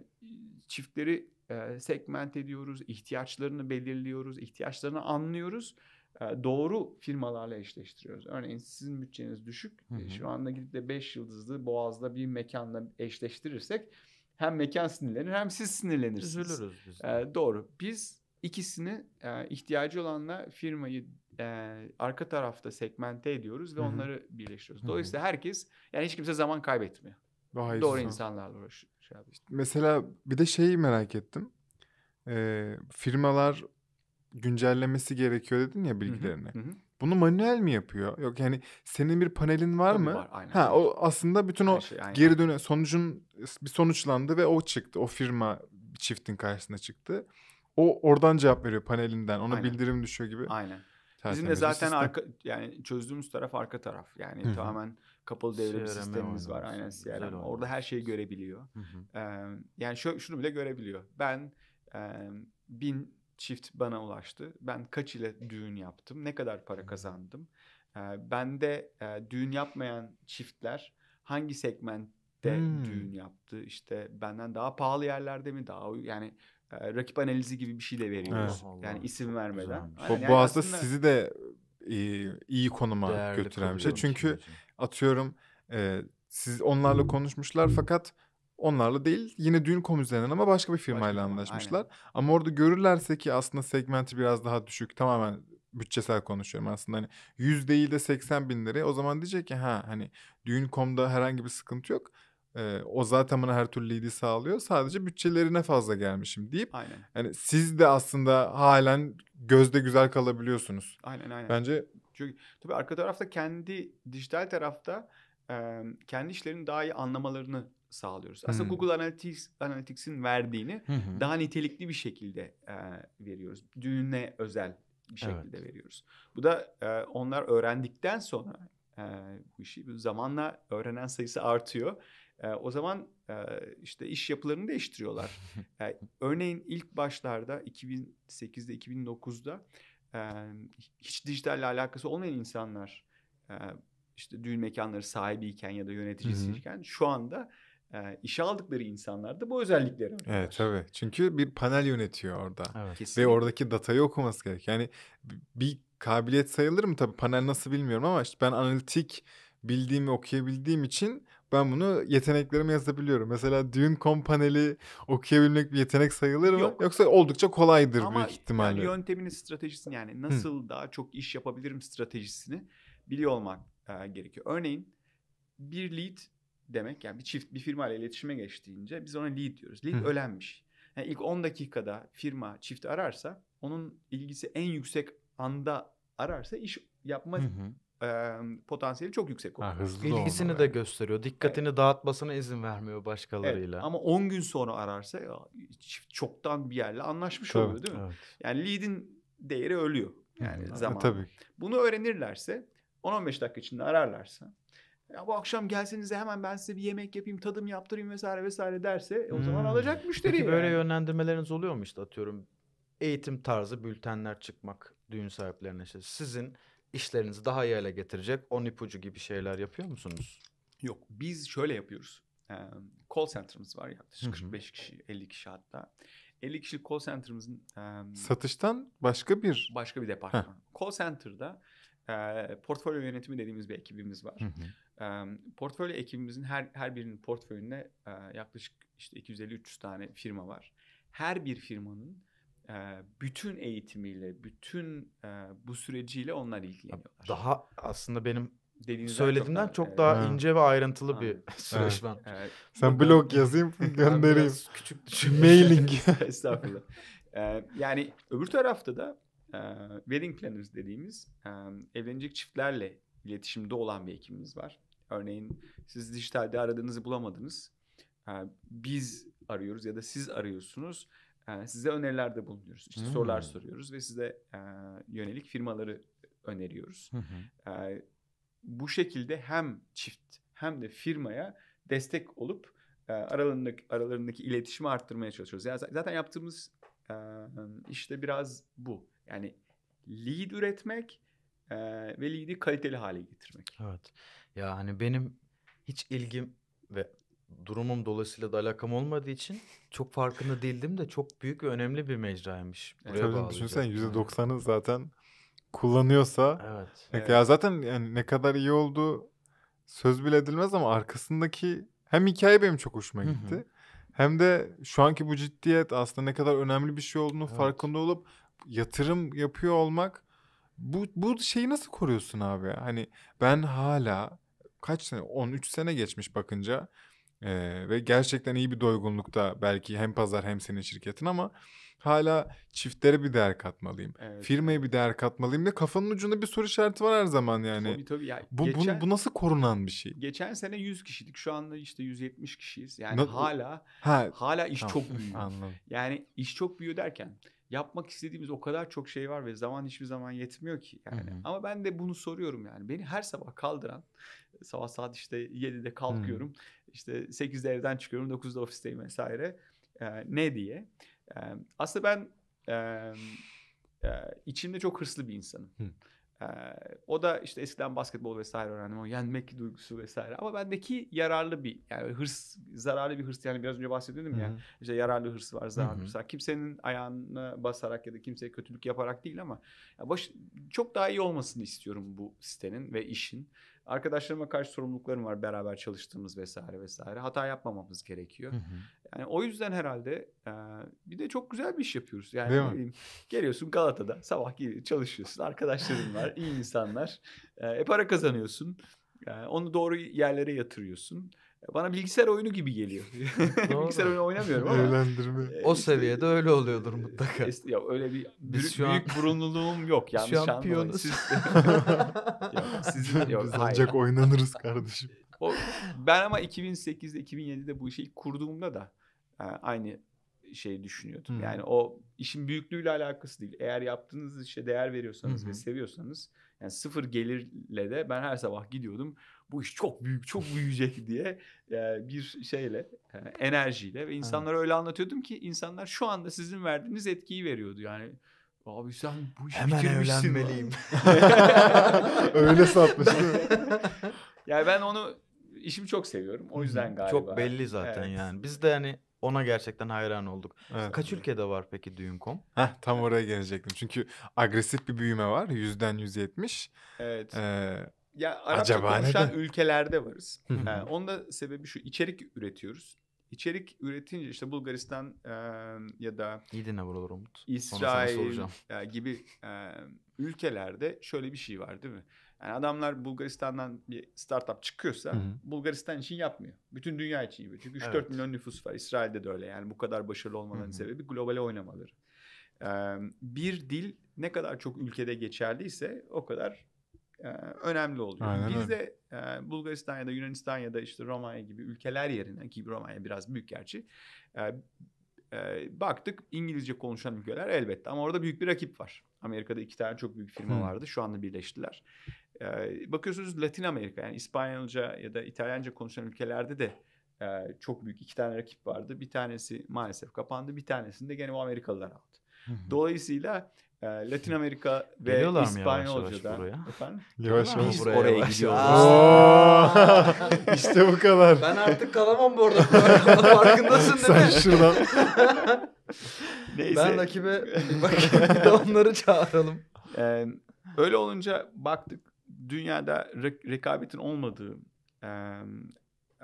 çiftleri e, segment ediyoruz, ihtiyaçlarını belirliyoruz, ihtiyaçlarını anlıyoruz. E, doğru firmalarla eşleştiriyoruz. Örneğin sizin bütçeniz düşük. Hı hı. Şu anda gidip de 5 yıldızlı Boğaz'da bir mekanla eşleştirirsek hem mekan sinirlenir hem siz sinirlenirsiniz. Üzülürüz biz. E, doğru. Biz ikisini e, ihtiyacı olanla firmayı e, arka tarafta segmente ediyoruz ve Hı-hı. onları birleştiriyoruz. Dolayısıyla herkes yani hiç kimse zaman kaybetmiyor. Vay Doğru insanlarla uğraşıyor şey abi. İşte
mesela bir de şeyi merak ettim. Ee, firmalar güncellemesi gerekiyor dedin ya bilgilerini. Hı hı Bunu manuel mi yapıyor? Yok yani senin bir panelin var Tabii mı? Var, aynen. Ha o aslında bütün Her o şey, aynen. geri döne sonucun bir sonuçlandı ve o çıktı. O firma çiftin karşısına çıktı. O oradan cevap veriyor panelinden. Ona aynen. bildirim düşüyor gibi. Aynen. Tertemiz Bizim de zaten arka
yani çözdüğümüz taraf arka taraf. Yani Hı-hı. tamamen kapalı devre bir sistemimiz var. Aynen CRM. Orada her şeyi görebiliyor. Hı hı. Ee, yani şu, şunu bile görebiliyor. Ben e, bin çift bana ulaştı. Ben kaç ile düğün yaptım? Ne kadar para kazandım? Ee, ben de e, düğün yapmayan çiftler hangi segmentte hmm. düğün yaptı? İşte benden daha pahalı yerlerde mi? Daha yani e, rakip analizi gibi bir şey de veriyoruz. Evet. Yani isim vermeden. Aynen, bu, yani aslında sizi
de iyi, iyi konuma Değerli götüren bir şey. Çünkü Atıyorum e, siz onlarla konuşmuşlar fakat onlarla değil yine düğün Düncom üzerinden ama başka bir firmayla başka, anlaşmışlar. Aynen. Ama orada görürlerse ki aslında segmenti biraz daha düşük tamamen bütçesel konuşuyorum aslında hani değil de 80 bin liraya o zaman diyecek ki ha hani düğün komda herhangi bir sıkıntı yok. Ee, o zaten bana her türlü lead'i sağlıyor. Sadece bütçelerine fazla gelmişim deyip aynen. yani siz de aslında halen gözde güzel kalabiliyorsunuz. Aynen aynen. Bence
çünkü tabii arka tarafta kendi dijital tarafta e, kendi işlerini daha iyi anlamalarını sağlıyoruz. Aslında hmm. Google Analytics, Analytics'in verdiğini hmm. daha nitelikli bir şekilde e, veriyoruz. Düğüne özel bir şekilde evet. veriyoruz. Bu da e, onlar öğrendikten sonra e, bu işi zamanla öğrenen sayısı artıyor. E, o zaman e, işte iş yapılarını değiştiriyorlar. (laughs) e, örneğin ilk başlarda 2008'de 2009'da hiç dijitalle alakası olmayan insanlar işte düğün mekanları sahibiyken ya da yöneticisiyken hı şu anda e, işe aldıkları insanlar da bu özellikleri
Evet var. tabii. Çünkü bir panel yönetiyor orada. Evet. Ve oradaki datayı okuması gerek. Yani bir kabiliyet sayılır mı tabii panel nasıl bilmiyorum ama işte ben analitik bildiğimi okuyabildiğim için ben bunu yeteneklerime yazabiliyorum. Mesela düğün kompaneli okuyabilmek bir yetenek sayılır mı? Yok. Yoksa oldukça kolaydır Ama büyük ihtimalle. Ama yani
yöntemini, stratejisini yani nasıl Hı. daha çok iş yapabilirim stratejisini biliyor olmak e, gerekiyor. Örneğin bir lead demek yani bir çift bir firma ile iletişime geçtiğince biz ona lead diyoruz. Lead Hı. ölenmiş. Yani ilk 10 dakikada firma çifti ararsa onun ilgisi en yüksek anda ararsa iş yapma hı potansiyeli çok yüksek oluyor. Ha, hızlı İlgisini de, de
gösteriyor. Dikkatini evet. dağıtmasına izin vermiyor başkalarıyla. Evet. Ama
10 gün sonra ararsa ya, çoktan bir yerle anlaşmış tabii, oluyor değil mi? Evet. Yani lead'in değeri ölüyor. Yani Hı, zaman. Tabii. Bunu öğrenirlerse 10-15 dakika içinde ararlarsa ya bu akşam gelsenize hemen ben size bir yemek yapayım, tadım yaptırayım vesaire vesaire derse hmm. o zaman hmm. alacak müşteriyi. Peki yani. böyle
yönlendirmeleriniz oluyor mu işte atıyorum eğitim tarzı bültenler çıkmak düğün sahiplerine işte sizin işlerinizi daha iyi hale getirecek
10 ipucu gibi şeyler yapıyor musunuz? Yok biz şöyle yapıyoruz. Ee, call center'ımız var yaklaşık Hı-hı. 45 kişi 50 kişi hatta. 50 kişilik call center'ımızın... E,
Satıştan başka bir...
Başka bir departman. Heh. Call center'da e, portfolyo yönetimi dediğimiz bir ekibimiz var. Hı E, portfolyo ekibimizin her her birinin portföyünde e, yaklaşık işte 250-300 tane firma var. Her bir firmanın bütün eğitimiyle, bütün bu süreciyle onlar ilgileniyorlar. Daha aslında benim Dediğiniz söylediğimden çok, çok daha evet. ince ve ayrıntılı ha. bir (laughs) süreç evet. ben. Evet. (laughs) Sen blog
yazayım (laughs) göndereyim. küçük Mailing.
Estağfurullah. yani öbür tarafta da wedding planners dediğimiz evlenecek çiftlerle iletişimde olan bir ekibimiz var. Örneğin siz dijitalde aradığınızı bulamadınız. biz arıyoruz ya da siz arıyorsunuz. Ee, size önerilerde bulunuyoruz. İşte hmm. sorular soruyoruz ve size e, yönelik firmaları öneriyoruz. Ee, bu şekilde hem çift hem de firmaya destek olup e, aralarındaki aralarındaki iletişimi arttırmaya çalışıyoruz. Yani zaten yaptığımız e, işte biraz bu. Yani lead üretmek e, ve lead'i kaliteli hale getirmek.
Evet. Ya hani benim hiç ilgim ve durumum dolayısıyla da alakam olmadığı için çok farkında değildim de çok büyük ve önemli bir mecraymış. Buraya Tabii bağlayacak. düşünsen
%90'ı zaten kullanıyorsa evet, e, evet. ya zaten yani ne kadar iyi oldu söz bile edilmez ama arkasındaki hem hikaye benim çok hoşuma gitti. Hem de şu anki bu ciddiyet aslında ne kadar önemli bir şey olduğunu evet. farkında olup yatırım yapıyor olmak bu bu şeyi nasıl koruyorsun abi? Hani ben hala kaç sene 13 sene geçmiş bakınca ee, ve gerçekten iyi bir doygunlukta belki hem pazar hem senin şirketin ama hala çiftlere bir değer katmalıyım. Evet. Firmaya bir değer katmalıyım da kafanın ucunda bir soru işareti var her zaman yani. Tabii tabii. Yani bu, geçen, bu, bu nasıl korunan bir şey?
Geçen sene 100 kişilik şu anda işte 170 kişiyiz. Yani Na, hala ha, hala iş tamam, çok (laughs) büyüyor. Anladım. Yani iş çok büyüyor derken yapmak istediğimiz o kadar çok şey var ve zaman hiçbir zaman yetmiyor ki yani. Hı-hı. Ama ben de bunu soruyorum yani. Beni her sabah kaldıran sabah saat işte 7'de kalkıyorum. Hı-hı işte 8'de evden çıkıyorum 9'da ofisteyim vesaire e, ne diye. E, aslında ben e, e, içimde çok hırslı bir insanım. Hı. o da işte eskiden basketbol vesaire öğrendim o yenmek duygusu vesaire ama bendeki yararlı bir yani hırs zararlı bir hırs yani biraz önce bahsediyordum ya işte yararlı hırsı var zararlı hırsı var. Kimsenin ayağına basarak ya da kimseye kötülük yaparak değil ama ya baş, çok daha iyi olmasını istiyorum bu sitenin ve işin. Arkadaşlarıma karşı sorumluluklarım var beraber çalıştığımız vesaire vesaire. Hata yapmamamız gerekiyor. Hı hı. Yani o yüzden herhalde e, bir de çok güzel bir iş yapıyoruz. Yani Değil mi? geliyorsun Galata'da sabah çalışıyorsun. Arkadaşların var, iyi insanlar. E, e para kazanıyorsun. Yani e, onu doğru yerlere yatırıyorsun. Bana bilgisayar oyunu gibi geliyor. (laughs) bilgisayar oyunu oynamıyorum ama. Eğlendirme.
E, o seviyede öyle oluyordur mutlaka. ya öyle bir
büyük, şu büyük burunluluğum yok. (laughs) Yanlış şu an piyonuz. Siz, (laughs) yok, Biz hayır. ancak oynanırız kardeşim. o, ben ama 2008'de 2007'de bu işi ilk kurduğumda da e, aynı şey düşünüyordum. Hmm. Yani o işin büyüklüğüyle alakası değil. Eğer yaptığınız işe değer veriyorsanız hmm. ve seviyorsanız yani sıfır gelirle de ben her sabah gidiyordum bu iş çok büyük, çok büyüyecek (laughs) diye e, bir şeyle, e, enerjiyle ve insanlara evet. öyle anlatıyordum ki insanlar şu anda sizin verdiğiniz etkiyi veriyordu yani. Abi sen bu işi Hemen bitirmişsin. evlenmeliyim. (laughs) öyle satmış (laughs) Yani ben onu işimi çok seviyorum. O yüzden galiba. Çok belli zaten evet.
yani. Biz de hani ona gerçekten hayran olduk. Evet. Kaç ülkede var peki düğün.com? Heh, tam oraya
gelecektim. Çünkü agresif bir büyüme var. Yüzden yüz yetmiş
Evet. Ee, ya Arapça Acaba konuşan neden? ülkelerde varız. yani ee, onun da sebebi şu içerik üretiyoruz. İçerik üretince işte Bulgaristan e, ya da Yedine vurulur Umut. İsrail e, gibi e, ülkelerde şöyle bir şey var değil mi? Yani adamlar Bulgaristan'dan bir startup çıkıyorsa Hı-hı. Bulgaristan için yapmıyor. Bütün dünya için yapıyor. Çünkü 3-4 evet. milyon nüfus var. İsrail'de de öyle. Yani bu kadar başarılı olmanın Hı-hı. sebebi globale oynamaları. Ee, bir dil ne kadar çok ülkede geçerliyse o kadar e, önemli oluyor. Aynen Biz de e, Bulgaristan ya da Yunanistan ya da işte Romanya gibi ülkeler yerine ki Romanya biraz büyük gerçi e, e, baktık İngilizce konuşan ülkeler elbette ama orada büyük bir rakip var. Amerika'da iki tane çok büyük firma hmm. vardı şu anda birleştiler. E, bakıyorsunuz Latin Amerika yani İspanyolca ya da İtalyanca konuşan ülkelerde de e, çok büyük iki tane rakip vardı. Bir tanesi maalesef kapandı bir tanesini de gene o Amerikalılar aldı. Dolayısıyla ee, Latin Amerika ve Geliyorlar İspanyolca'da. Mı yavaş yavaş Efendim? Yavaş yavaş Biz oraya yavaş gidiyoruz. (laughs) işte bu kadar. Ben artık kalamam bu arada. (laughs) Farkındasın değil mi? Sen şuradan. (laughs) Neyse. Ben rakibe bir bakayım. onları çağıralım. Ee, öyle olunca baktık dünyada rekabetin olmadığı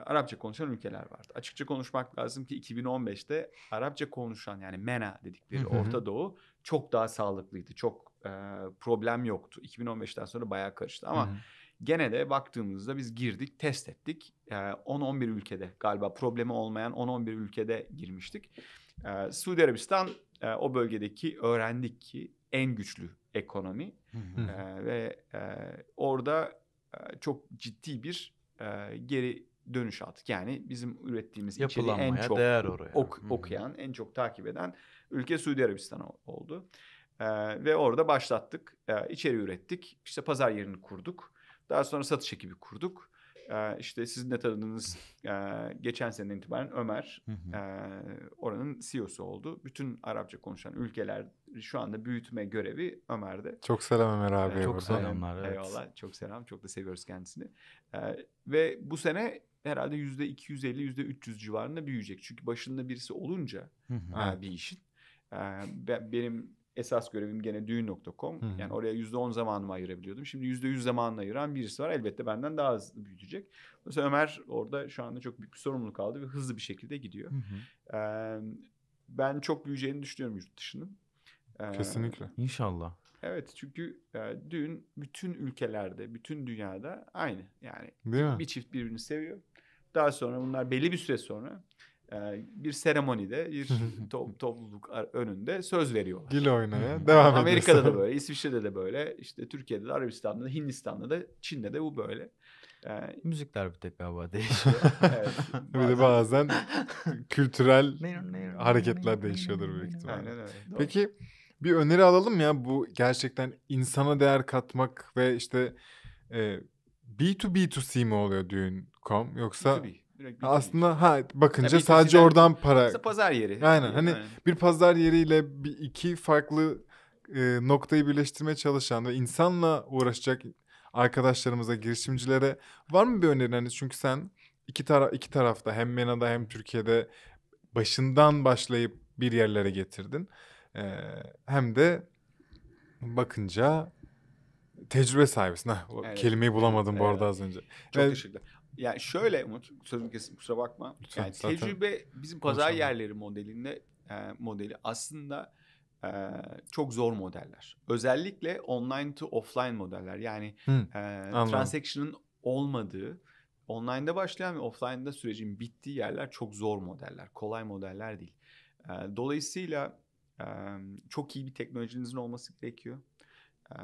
Arapça konuşan ülkeler vardı. Açıkça konuşmak lazım ki 2015'te Arapça konuşan yani MENA dedikleri Orta Doğu çok daha sağlıklıydı. Çok e, problem yoktu. 2015'ten sonra bayağı karıştı ama hı gene de baktığımızda biz girdik, test ettik. E, 10-11 ülkede galiba problemi olmayan 10-11 ülkede girmiştik. E, Suudi Arabistan e, o bölgedeki öğrendik ki en güçlü ekonomi e, ve e, orada e, çok ciddi bir e, geri dönüş dönüşat. Yani bizim ürettiğimiz içeriği en çok değer oraya. Ok, okuyan, en çok takip eden ülke Suudi Arabistan oldu. Ee, ve orada başlattık. Ee, içeriği ürettik. İşte pazar yerini kurduk. Daha sonra satış ekibi kurduk. Ee, işte sizin de tanıdığınız e, geçen seneden itibaren Ömer e, oranın CEO'su oldu. Bütün Arapça konuşan ülkeler şu anda büyütme görevi Ömer'de. Çok selam Ömer abi. Ee, çok selamlar. Evet. Eyvallah. Çok selam. Çok da seviyoruz kendisini. Ee, ve bu sene herhalde yüzde %250-%300 civarında büyüyecek. Çünkü başında birisi olunca ha, bir işin. E, benim esas görevim gene düğün.com. Yani oraya yüzde on zamanımı ayırabiliyordum. Şimdi yüzde yüz zamanını ayıran birisi var. Elbette benden daha hızlı büyütecek. Mesela Ömer orada şu anda çok büyük bir sorumluluk aldı ve hızlı bir şekilde gidiyor. Ee, ben çok büyüyeceğini düşünüyorum yurt dışının. Ee, Kesinlikle. İnşallah. Evet çünkü e, düğün bütün ülkelerde, bütün dünyada aynı. Yani bir çift birbirini seviyor. Daha sonra bunlar belli bir süre sonra e, bir seremonide, bir (laughs) to- topluluk önünde söz veriyorlar. Gil oynaya devam ediyor. Amerika'da da böyle, İsviçre'de de böyle, işte Türkiye'de de, Arabistan'da da, Hindistan'da da, Çin'de de bu böyle. Yani... E, Müzikler bir tek galiba değişiyor. evet, bazen... (laughs) Bir de bazen
kültürel (laughs) hareketler değişiyordur büyük ihtimalle. Aynen öyle. Doğru. Peki bir öneri alalım ya bu gerçekten insana değer katmak ve işte e, B2B2C mi oluyor düğün.com yoksa B2B. B2B. aslında ha bakınca Tabii sadece oradan para. pazar yeri. Aynen hani Aynen. bir pazar yeriyle bir iki farklı e, noktayı birleştirmeye çalışan ve insanla uğraşacak arkadaşlarımıza, girişimcilere var mı bir hani Çünkü sen iki taraf iki tarafta hem MENA'da hem Türkiye'de başından başlayıp bir yerlere getirdin. Ee, hem de bakınca tecrübe sahibisin. Heh, evet. Kelimeyi bulamadım evet, bu arada az önce. Çok evet. teşekkürler.
Yani şöyle Umut, sözüm kesin kusura bakma. Lütfen, yani tecrübe bizim pazar konuşalım. yerleri modelinde e, modeli aslında e, çok zor modeller. Özellikle online to offline modeller. Yani Hı, e, transaction'ın olmadığı, online'da başlayan ve offline'da sürecin bittiği yerler çok zor modeller. Kolay modeller değil. E, dolayısıyla çok iyi bir teknolojinizin olması gerekiyor. E,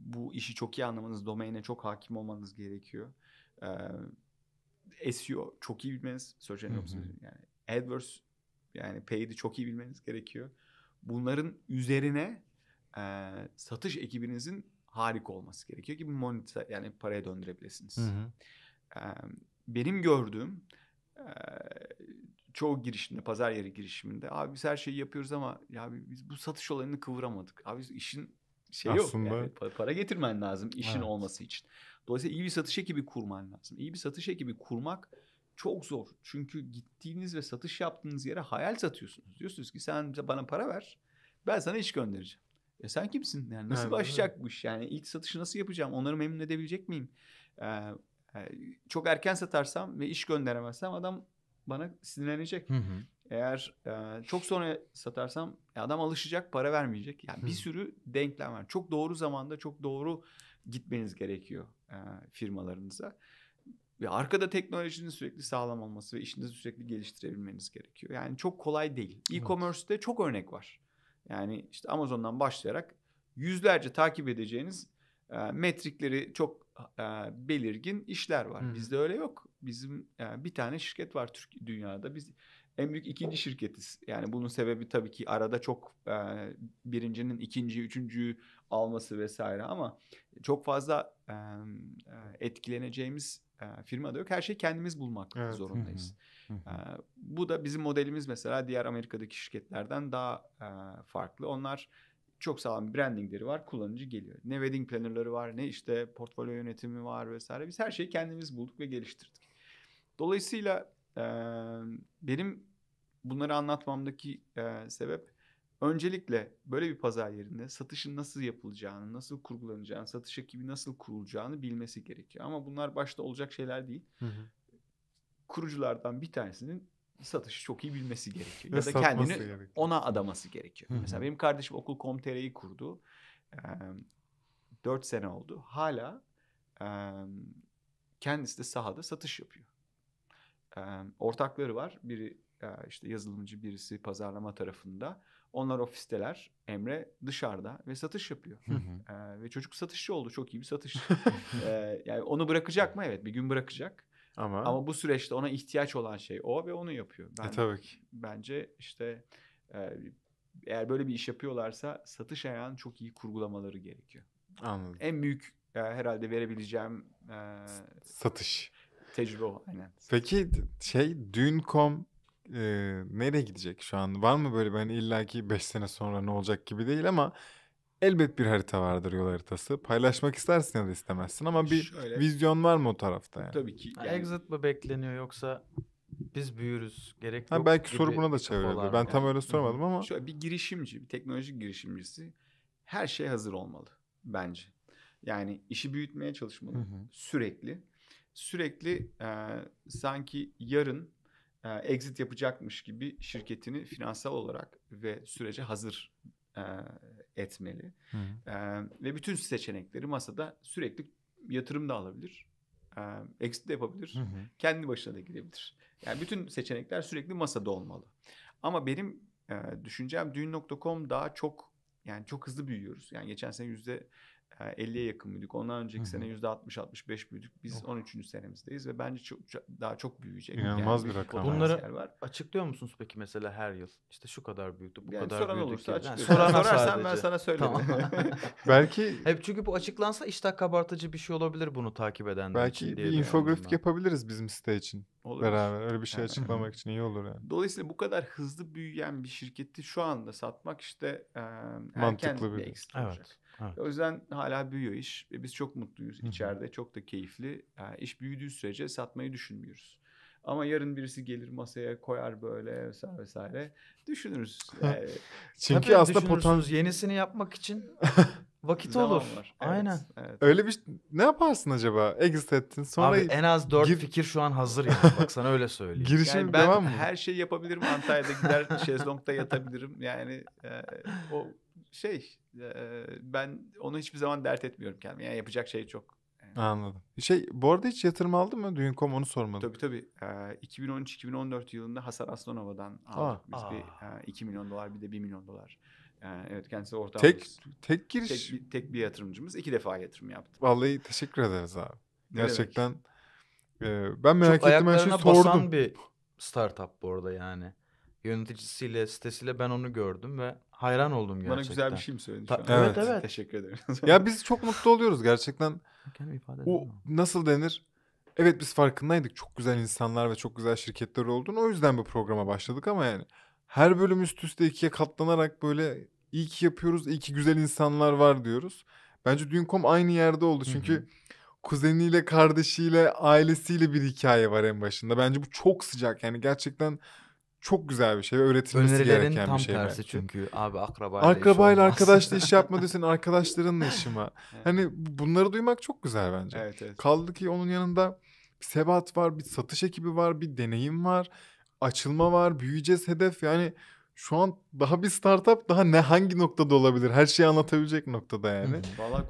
bu işi çok iyi anlamanız, domaine çok hakim olmanız gerekiyor. SEO çok iyi bilmeniz, search engine yani AdWords yani paid'i çok iyi bilmeniz gerekiyor. Bunların üzerine e, satış ekibinizin harika olması gerekiyor ki bu monetize yani paraya döndürebilirsiniz. Hı hı. E, benim gördüğüm e, çoğu girişimde, pazar yeri girişiminde abi biz her şeyi yapıyoruz ama ya biz bu satış olayını kıvıramadık. Abi işin şey Aslında... yok. Yani para getirmen lazım işin evet. olması için. Dolayısıyla iyi bir satış ekibi kurman lazım. İyi bir satış ekibi kurmak çok zor. Çünkü gittiğiniz ve satış yaptığınız yere hayal satıyorsunuz. Diyorsunuz ki sen bana para ver. Ben sana iş göndereceğim. E sen kimsin? Yani nasıl evet, başlayacak bu iş? Yani ilk satışı nasıl yapacağım? Onları memnun edebilecek miyim? Ee, çok erken satarsam ve iş gönderemezsem adam bana sinirlenecek. Hı hı. Eğer e, çok sonra satarsam e, adam alışacak, para vermeyecek. Yani hı. bir sürü denklem var. Çok doğru zamanda çok doğru gitmeniz gerekiyor e, firmalarınıza. Ve arkada teknolojinin sürekli sağlam olması ve işinizi sürekli geliştirebilmeniz gerekiyor. Yani çok kolay değil. e commercede evet. çok örnek var. Yani işte Amazon'dan başlayarak yüzlerce takip edeceğiniz e, metrikleri çok e, belirgin işler var. Hı. Bizde öyle yok. Bizim yani bir tane şirket var Türk dünyada. Biz en büyük ikinci şirketiz. Yani bunun sebebi tabii ki arada çok e, birincinin ikinci üçüncüyü alması vesaire ama çok fazla e, e, etkileneceğimiz e, firma da yok. Her şeyi kendimiz bulmak evet. zorundayız. E, bu da bizim modelimiz mesela diğer Amerika'daki şirketlerden daha e, farklı. Onlar çok sağlam brandingleri var. Kullanıcı geliyor. Ne wedding plannerları var, ne işte portfolyo yönetimi var vesaire. Biz her şeyi kendimiz bulduk ve geliştirdik. Dolayısıyla e, benim bunları anlatmamdaki e, sebep öncelikle böyle bir pazar yerinde satışın nasıl yapılacağını, nasıl kurgulanacağını, satış ekibi nasıl kurulacağını bilmesi gerekiyor. Ama bunlar başta olacak şeyler değil. Hı hı. Kuruculardan bir tanesinin satışı çok iyi bilmesi gerekiyor. (laughs) ya da kendini gerekiyor. ona adaması gerekiyor. Hı-hı. Mesela benim kardeşim okul.com.tr'yi kurdu. E, 4 sene oldu. Hala e, kendisi de sahada satış yapıyor e, ortakları var. Biri e, işte yazılımcı, birisi pazarlama tarafında. Onlar ofisteler, Emre dışarıda ve satış yapıyor. E, ve çocuk satışçı oldu, çok iyi bir satış. (laughs) e, yani onu bırakacak mı? Evet, bir gün bırakacak. Ama ama bu süreçte ona ihtiyaç olan şey o ve onu yapıyor. E, ben, e, tabii ki. Bence işte e, eğer böyle bir iş yapıyorlarsa satış ayağını çok iyi kurgulamaları gerekiyor. Anladım. En büyük e, herhalde verebileceğim e, satış Tecrübe aynen.
Peki şey Düncom e, nereye gidecek şu an? Var mı böyle ben illaki 5 sene sonra ne olacak gibi değil ama elbet bir harita vardır yol haritası. Paylaşmak istersin ya da istemezsin ama bir Şöyle, vizyon var mı o tarafta yani? Tabii
ki. Yani... Exit mi bekleniyor yoksa biz büyürüz
gerek ha, yok belki soru buna da çevirebilir. Ben yani. tam öyle sormadım ama. Şöyle bir girişimci, bir teknolojik girişimcisi her şey hazır olmalı bence. Yani işi büyütmeye çalışmalı hı hı. sürekli sürekli e, sanki yarın e, exit yapacakmış gibi şirketini finansal olarak ve sürece hazır e, etmeli. E, ve bütün seçenekleri masada sürekli yatırım da alabilir. E, exit de yapabilir. Hı hı. Kendi başına da gidebilir. Yani bütün seçenekler sürekli masada olmalı. Ama benim e, düşüncem düğün.com daha çok yani çok hızlı büyüyoruz. Yani geçen sene yüzde 50'ye yakın büyüdük. Ondan önceki Hı-hı. sene %60-65 büyüdük. Biz oh. 13. senemizdeyiz ve bence çok, daha çok büyüyecek. İnanılmaz yani bir rakam. Bunları var. açıklıyor musunuz peki mesela her yıl? İşte şu kadar büyüdü, bu yani kadar soran büyüdük. Olursa yani. yani soran Sorarsan ben sana söylerim. Tamam. (laughs)
Belki... Hep çünkü bu açıklansa iştah kabartıcı bir şey olabilir bunu takip edenler Belki için. Belki bir infografik
yapabiliriz bizim site için. Olur. Beraber öyle bir şey yani. açıklamak için iyi
olur yani. Dolayısıyla bu kadar hızlı büyüyen bir şirketi şu anda satmak işte e, erken Mantıklı bir, bir evet. olacak. Evet. O yüzden hala büyüyor iş. E biz çok mutluyuz Hı-hı. içeride. Çok da keyifli. Yani iş büyüdüğü sürece satmayı düşünmüyoruz. Ama yarın birisi gelir masaya koyar böyle vesaire vesaire. Düşünürüz. (laughs) Yani, Çünkü aslında potansiyel yenisini yapmak için (laughs) vakit olur. Var. Evet, Aynen.
Evet. Öyle bir ne yaparsın acaba? Exit ettin sonra
Abi en az dört gir... fikir şu an hazır ya.
Bak sana öyle söyleyeyim.
(laughs) Girişim yani ben devam mı? her şeyi
yapabilirim. Antalya'da gider şezlongda yatabilirim. Yani e, o şey e, ben onu hiçbir zaman dert etmiyorum kendime. Yani yapacak şey çok.
Yani. E, Anladım. Şey bu arada hiç yatırım aldın mı? Düğün.com onu sormadım.
Tabii tabii. E, 2013-2014 yılında Hasar Aslanova'dan aldık. Biz Aa. bir e, 2 milyon dolar bir de 1 milyon dolar. Yani e, evet kendisi ortağımız. Tek, tek giriş. Tek, tek bir yatırımcımız. iki defa yatırım yaptı.
Vallahi teşekkür ederiz abi. Ne Gerçekten e, ben merak Çok ettim her şeyi sordum. Basan bir
startup
bu arada yani. Yöneticisiyle, sitesiyle ben onu gördüm ve hayran oldum gerçekten. Bana güzel bir şey
mi söyledin Ta- şu an? Evet evet. Teşekkür ederim. (laughs) (laughs) ya
biz çok mutlu oluyoruz gerçekten. Kendimi ifade o nasıl denir? Evet biz farkındaydık çok güzel insanlar ve çok güzel şirketler olduğunu. O yüzden bu programa başladık ama yani her bölüm üst üste ikiye katlanarak böyle iyi ki yapıyoruz, iyi ki güzel insanlar var diyoruz. Bence Dünkom aynı yerde oldu çünkü Hı-hı. kuzeniyle, kardeşiyle, ailesiyle bir hikaye var en başında. Bence bu çok sıcak yani gerçekten çok güzel bir şey ve öğretilmesi Önerilerin gereken bir şey. tersi çünkü abi akrabayla Akrabayla iş arkadaşla iş (laughs) yapma diyorsun arkadaşlarınla işim var. Evet. Hani bunları duymak çok güzel bence. Evet, evet. Kaldı ki onun yanında bir sebat var, bir satış ekibi var, bir deneyim var, açılma var, büyüyeceğiz hedef yani şu an daha bir startup daha ne hangi noktada olabilir? Her şeyi anlatabilecek noktada yani.
Valla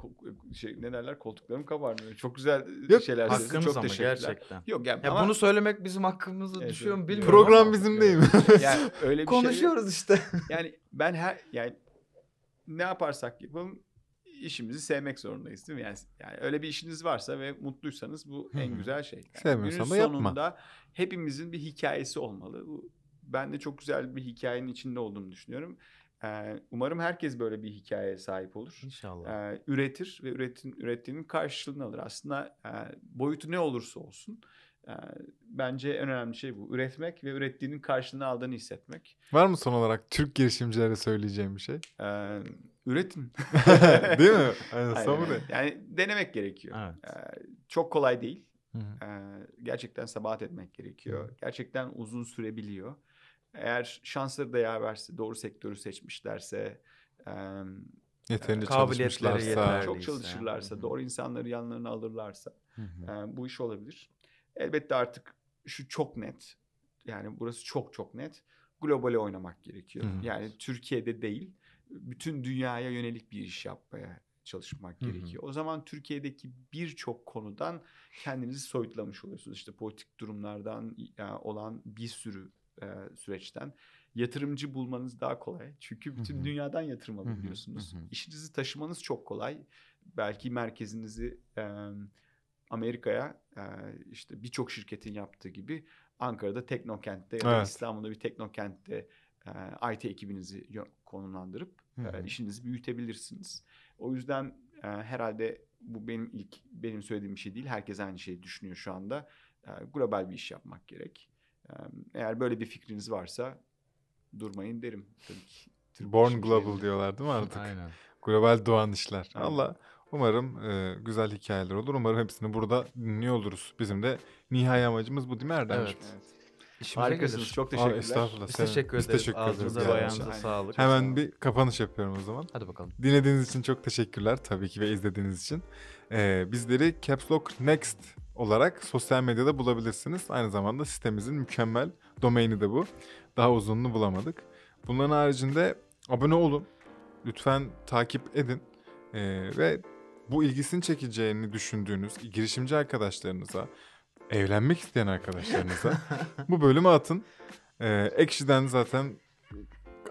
şey ne derler koltuklarım kabarmıyor. Çok güzel e, Yok, şeyler söyledin. Çok ama gerçekten. Yok yani ya ama... bunu söylemek bizim hakkımızı evet, düşüyor mu bilmiyorum. Program ama. bizim değil mi? (laughs) yani öyle bir şey Konuşuyoruz şey, işte. (laughs) yani ben her yani ne yaparsak yapalım işimizi sevmek zorundayız değil mi? Yani, yani öyle bir işiniz varsa ve mutluysanız bu en güzel şey. Yani Sevmiyorsan da yapma. sonunda hepimizin bir hikayesi olmalı. Bu ben de çok güzel bir hikayenin içinde olduğumu düşünüyorum. Ee, umarım herkes böyle bir hikayeye sahip olur. İnşallah. Ee, üretir ve üretin, ürettiğinin karşılığını alır. Aslında e, boyutu ne olursa olsun e, bence en önemli şey bu. Üretmek ve ürettiğinin karşılığını aldığını hissetmek.
Var mı son olarak Türk girişimcilere söyleyeceğim bir şey?
Ee, üretin. (laughs) değil mi? (laughs) Aynen, Aynen. Yani denemek gerekiyor. Evet. Ee, çok kolay değil. Ee, gerçekten sabahat etmek gerekiyor. Gerçekten uzun sürebiliyor eğer şansları da yer yaverse, doğru sektörü seçmişlerse, e, yeterince çalışmışlarsa, çok çalışırlarsa, Hı-hı. doğru insanları yanlarına alırlarsa e, bu iş olabilir. Elbette artık şu çok net. Yani burası çok çok net. Globale oynamak gerekiyor. Hı-hı. Yani Türkiye'de değil, bütün dünyaya yönelik bir iş yapmaya çalışmak Hı-hı. gerekiyor. O zaman Türkiye'deki birçok konudan kendinizi soyutlamış oluyorsunuz. İşte politik durumlardan olan bir sürü e, süreçten yatırımcı bulmanız daha kolay. Çünkü bütün dünyadan yatırım alabiliyorsunuz. İşinizi taşımanız çok kolay. Belki merkezinizi e, Amerika'ya e, işte birçok şirketin yaptığı gibi Ankara'da Teknokent'te ya da evet. İstanbul'da bir Teknokent'te e, IT ekibinizi konumlandırıp e, işinizi büyütebilirsiniz. O yüzden e, herhalde bu benim ilk benim söylediğim bir şey değil. Herkes aynı şeyi düşünüyor şu anda. E, global bir iş yapmak gerek. Eğer böyle bir fikriniz varsa durmayın derim tabii ki.
Born Global diyorlar değil mi artık? Aynen. Global doğan işler. Aynen. Allah umarım e, güzel hikayeler olur. Umarım hepsini burada dinliyor oluruz. Bizim de nihai amacımız bu değil mi Erdem? Evet. evet. Harikasınız. Çok teşekkürler. Aa, estağfurullah. Biz teşekkür ederiz. teşekkür Ağzınıza bayağınıza sağlık. Hemen sağlık. bir kapanış yapıyorum o zaman. Hadi bakalım. Dinlediğiniz için çok teşekkürler tabii ki ve izlediğiniz için. Ee, bizleri Caps Lock Next olarak sosyal medyada bulabilirsiniz. Aynı zamanda sitemizin mükemmel domaini de bu. Daha uzununu bulamadık. Bunların haricinde abone olun. Lütfen takip edin. Ee, ve bu ilgisini çekeceğini düşündüğünüz girişimci arkadaşlarınıza, evlenmek isteyen arkadaşlarınıza (laughs) bu bölümü atın. Ee, Ekşi'den zaten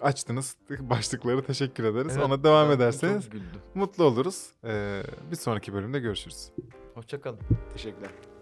açtınız. (laughs) Başlıkları teşekkür ederiz. Evet, Ona devam ederseniz mutlu oluruz. Ee, bir sonraki bölümde görüşürüz.
Hoşçakalın.
Teşekkürler.